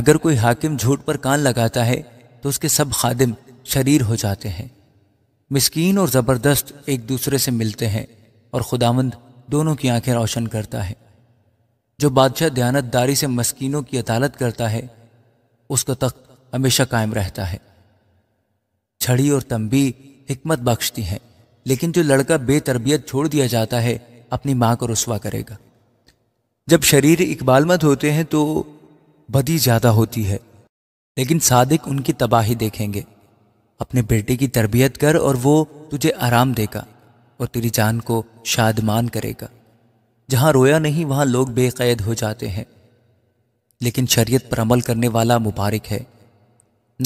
अगर कोई हाकिम झूठ पर कान लगाता है तो उसके सब खादिम शरीर हो जाते हैं मिसकीन और ज़बरदस्त एक दूसरे से मिलते हैं और खुदामंद दोनों की आंखें रोशन करता है जो बादशाह दयानतदारी से मस्कीनों की अदालत करता है उसका तख्त हमेशा कायम रहता है छड़ी और तंबी हिकमत बख्शती हैं लेकिन जो लड़का बेतरबियत छोड़ दिया जाता है अपनी माँ को रसवा करेगा जब शरीर मत होते हैं तो बदी ज़्यादा होती है लेकिन सादिक उनकी तबाही देखेंगे अपने बेटे की तरबियत कर और वो तुझे आराम देगा और तेरी जान को शादमान करेगा जहाँ रोया नहीं वहाँ लोग बेकैद हो जाते हैं लेकिन शरीयत पर अमल करने वाला मुबारक है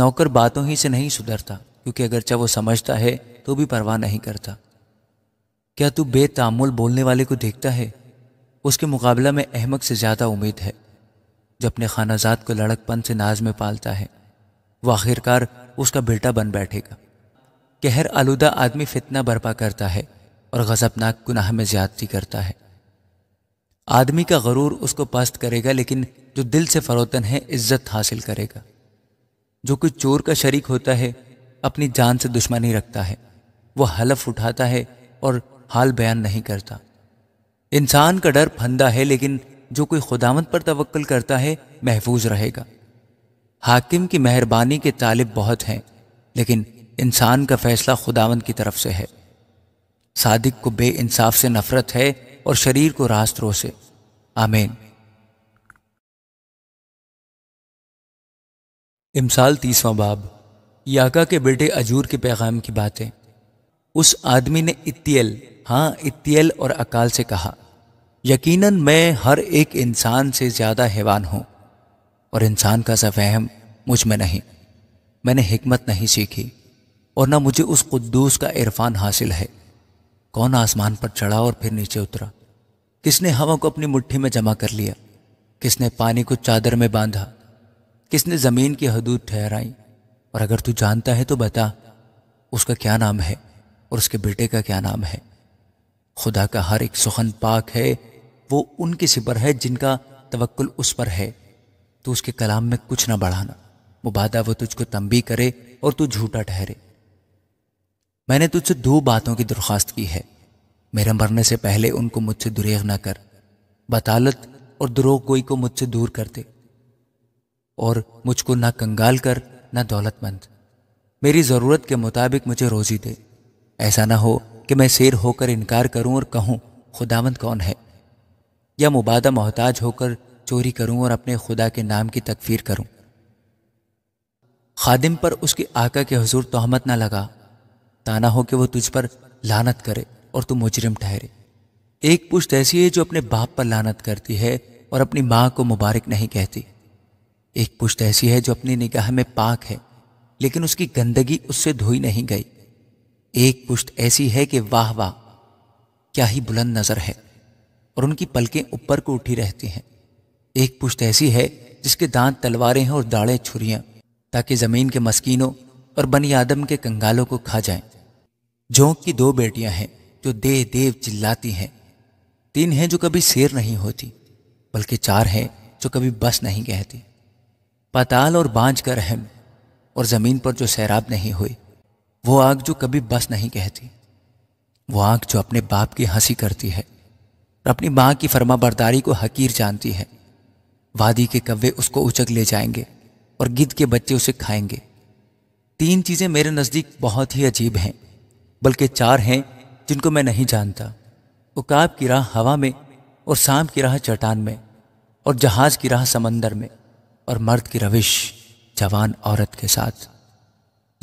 नौकर बातों ही से नहीं सुधरता क्योंकि अगरचे वो समझता है तो भी परवाह नहीं करता क्या तू बेतामुल बोलने वाले को देखता है उसके मुकाबला में अहमक से ज़्यादा उम्मीद है जो अपने खानाजात को लड़कपन से नाज में पालता है वह आखिरकार उसका बेटा बन बैठेगा कहर आलूदा आदमी फितना बर्पा करता है और गजबनाक गुनाह में ज्यादती करता है आदमी का गरूर उसको पस्त करेगा लेकिन जो दिल से फरोतन है इज्जत हासिल करेगा जो कोई चोर का शरीक होता है अपनी जान से दुश्मनी रखता है वह हलफ उठाता है और हाल बयान नहीं करता इंसान का डर फंदा है लेकिन जो कोई खुदावंत पर तवक्ल करता है महफूज रहेगा हाकिम की मेहरबानी के तालिब बहुत हैं लेकिन इंसान का फैसला खुदावंत की तरफ से है सादिक को बे इंसाफ से नफरत है और शरीर को रास्त्रों से आमीन इमसाल तीसवां बाब याका के बेटे अजूर के पैगाम की बातें उस आदमी ने इतियल हाँ इतियल और अकाल से कहा यकीनन मैं हर एक इंसान से ज़्यादा हैवान हूँ और इंसान का सा फहम मुझ में नहीं मैंने हमत नहीं सीखी और ना मुझे उस कुद्दूस का इरफान हासिल है कौन आसमान पर चढ़ा और फिर नीचे उतरा किसने हवा को अपनी मुट्ठी में जमा कर लिया किसने पानी को चादर में बांधा किसने ज़मीन की हदूद ठहराई और अगर तू जानता है तो बता उसका क्या नाम है और उसके बेटे का क्या नाम है खुदा का हर एक सुखन पाक है वो उनके सिपर है जिनका तवक्ल उस पर है तो उसके कलाम में कुछ ना बढ़ाना मुबादा वो तुझको तंबी करे और तू झूठा ठहरे मैंने तुझसे दो बातों की दरख्वास्त की है मेरे मरने से पहले उनको मुझसे दुरेग ना कर बतालत और द्रोह कोई को मुझसे दूर कर दे और मुझको ना कंगाल कर ना दौलतमंद मेरी ज़रूरत के मुताबिक मुझे रोज़ी दे ऐसा ना हो कि मैं शेर होकर इनकार करूं और कहूं खुदावंद कौन है या मुबादा मोहताज होकर चोरी करूं और अपने खुदा के नाम की तकफीर करूं खादिम पर उसके आका के हजूर तोहमत ना लगा ताना हो कि वो तुझ पर लानत करे और तू मुजरिम ठहरे एक पुश्त ऐसी है जो अपने बाप पर लानत करती है और अपनी माँ को मुबारक नहीं कहती एक पुश्त ऐसी है जो अपनी निगाह में पाक है लेकिन उसकी गंदगी उससे धोई नहीं गई एक पुष्ट ऐसी है कि वाह वाह क्या ही बुलंद नज़र है और उनकी पलकें ऊपर को उठी रहती हैं एक पुष्ट ऐसी है जिसके दांत तलवारें हैं और दाड़ें छुरियां ताकि ज़मीन के मस्कीनों और बनी आदम के कंगालों को खा जाएं। जोंक की दो बेटियां हैं जो देह देव चिल्लाती हैं तीन हैं जो कभी शेर नहीं होती बल्कि चार हैं जो कभी बस नहीं कहती पाताल और बांझ का रहम और ज़मीन पर जो सैराब नहीं हुई वो आग जो कभी बस नहीं कहती वो आग जो अपने बाप की हंसी करती है और अपनी माँ की फर्मा बरदारी को हकीर जानती है वादी के कव्वे उसको उचक ले जाएंगे और गिद्ध के बच्चे उसे खाएंगे तीन चीज़ें मेरे नज़दीक बहुत ही अजीब हैं बल्कि चार हैं जिनको मैं नहीं जानता उकाब की राह हवा में और सांप की राह चट्टान में और जहाज़ की राह समंदर में और मर्द की रविश जवान औरत के साथ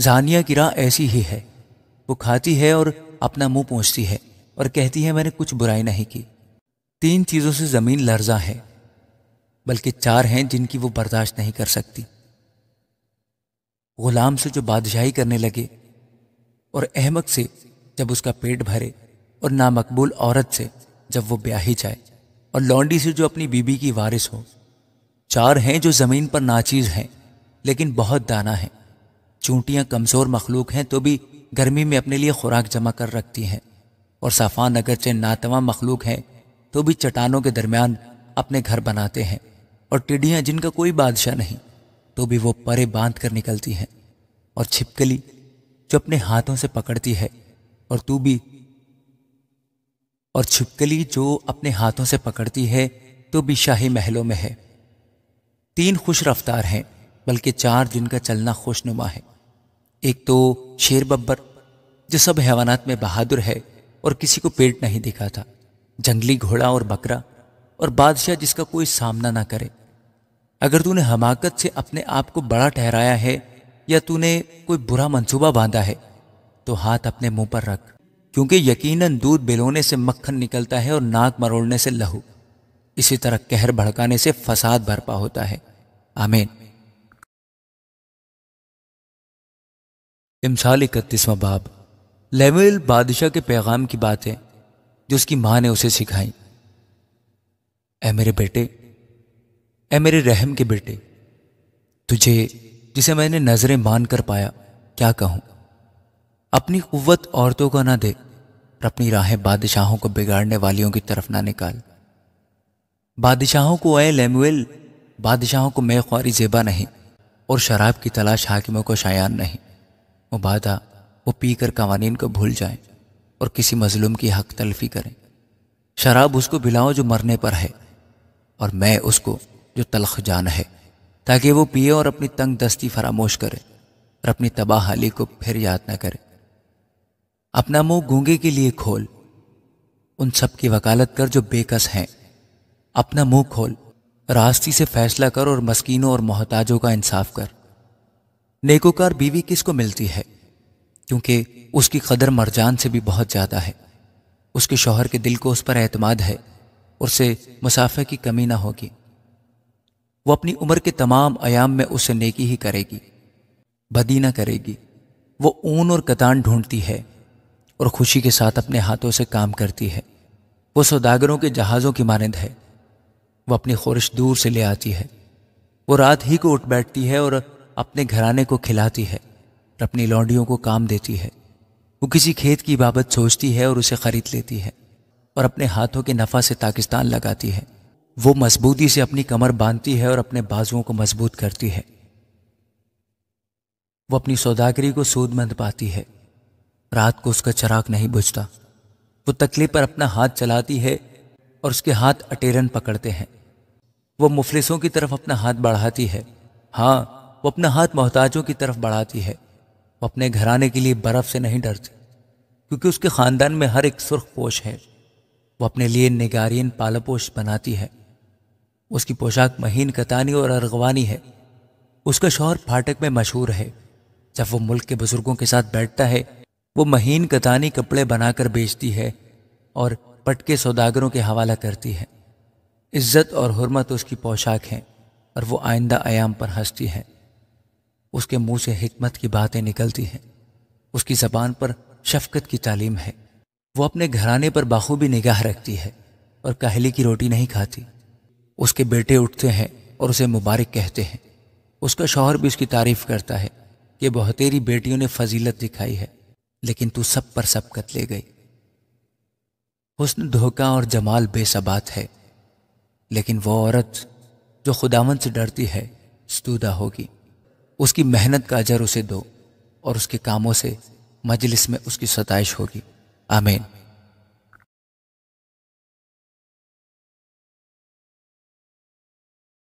जानिया की राह ऐसी ही है वो खाती है और अपना मुंह पहुँचती है और कहती है मैंने कुछ बुराई नहीं की तीन चीज़ों से ज़मीन लर्जा है बल्कि चार हैं जिनकी वो बर्दाश्त नहीं कर सकती गुलाम से जो बादशाही करने लगे और अहमक से जब उसका पेट भरे और नामकबूल औरत से जब वो ब्याही जाए और लौंडी से जो अपनी बीबी की वारिस हो चार हैं जो ज़मीन पर नाचीज़ हैं लेकिन बहुत दाना है चूंटियाँ कमज़ोर मखलूक हैं तो भी गर्मी में अपने लिए खुराक जमा कर रखती हैं और साफान अगरचे नातवा मखलूक हैं तो भी चट्टानों के दरमियान अपने घर बनाते हैं और टिड्डियाँ जिनका कोई बादशाह नहीं तो भी वो परे बांध कर निकलती हैं और छिपकली जो अपने हाथों से पकड़ती है और तू भी और छिपकली जो अपने हाथों से पकड़ती है तो भी शाही महलों में है तीन खुश रफ्तार हैं बल्कि चार जिनका चलना खुशनुमा है एक तो शेर बब्बर जो सब हैवानात में बहादुर है और किसी को पेट नहीं दिखा था जंगली घोड़ा और बकरा और बादशाह जिसका कोई सामना ना करे अगर तूने हमाकत से अपने आप को बड़ा ठहराया है या तूने कोई बुरा मंसूबा बांधा है तो हाथ अपने मुंह पर रख क्योंकि यकीनन दूध बिलोने से मक्खन निकलता है और नाक मरोड़ने से लहू इसी तरह कहर भड़काने से फसाद भरपा होता है आमेन इमसाल इकतीसवा बाब लेवल बादशाह के पैगाम की बात है जो उसकी माँ ने उसे सिखाई ए मेरे बेटे ए मेरे रहम के बेटे तुझे जिसे मैंने नजरें मान कर पाया क्या कहूँ अपनी कुत औरतों को ना दे और अपनी राहें बादशाहों को बिगाड़ने वालियों की तरफ ना निकाल बादशाहों को ए लेमुएल बादशाहों को मैं ख्वारी जेबा नहीं और शराब की तलाश हाकिमों को शायान नहीं मुबादा वो पीकर कवानीन को भूल जाए और किसी मजलूम की हक तलफी करें शराब उसको पिलाओ जो मरने पर है और मैं उसको जो तलख जान है ताकि वो पिए और अपनी तंग दस्ती फरामोश करे और अपनी तबाह हाली को फिर याद ना करे अपना मुंह गूंगे के लिए खोल उन सब की वकालत कर जो बेकस हैं अपना मुंह खोल रास्ती से फैसला कर और मस्किनों और मोहताजों का इंसाफ कर नेकोकार बीवी किसको मिलती है क्योंकि उसकी कदर मरजान से भी बहुत ज़्यादा है उसके शोहर के दिल को उस पर एतमाद है उससे मुसाफे की कमी ना होगी वो अपनी उम्र के तमाम आयाम में उससे नेकी ही करेगी भदी ना करेगी वो ऊन और कतान ढूंढती है और खुशी के साथ अपने हाथों से काम करती है वो सौदागरों के जहाज़ों की मानंद है वो अपनी खोरिश दूर से ले आती है वो रात ही को उठ बैठती है और अपने घराने को खिलाती है और अपनी लौंडियों को काम देती है वो किसी खेत की बाबत सोचती है और उसे खरीद लेती है और अपने हाथों के नफ़ा से ताकिस्तान लगाती है वो मजबूती से अपनी कमर बांधती है और अपने बाजुओं को मजबूत करती है वो अपनी सौदागरी को सूदमंद पाती है रात को उसका चराग नहीं बुझता वो तकली पर अपना हाथ चलाती है और उसके हाथ अटेरन पकड़ते हैं वो मुफलिसों की तरफ अपना हाथ बढ़ाती है हाँ वो अपना हाथ मोहताजों की तरफ बढ़ाती है वो अपने घराने के लिए बर्फ से नहीं डरती क्योंकि उसके ख़ानदान में हर एक सुर्ख पोश है वो अपने लिए निगारियन पालपोश बनाती है उसकी पोशाक महीन कतानी और अरगवानी है उसका शौहर फाटक में मशहूर है जब वो मुल्क के बुजुर्गों के साथ बैठता है वो महीन कतानी कपड़े बनाकर बेचती है और पटके सौदागरों के हवाला करती है इज्जत और हरमत उसकी पोशाक है और वो आइंदा आयाम पर हंसती है उसके मुंह से हिकमत की बातें निकलती हैं उसकी जबान पर शफकत की तालीम है वो अपने घराने पर बाखूबी निगाह रखती है और कहली की रोटी नहीं खाती उसके बेटे उठते हैं और उसे मुबारक कहते हैं उसका शौहर भी उसकी तारीफ करता है कि बहुतेरी बेटियों ने फजीलत दिखाई है लेकिन तू सब पर सबकत ले गई उसने धोखा और जमाल बेसबात है लेकिन वो औरत जो खुदावन से डरती है स्तूदा होगी उसकी मेहनत का अजर उसे दो और उसके कामों से मजलिस में उसकी सताइश होगी आमीन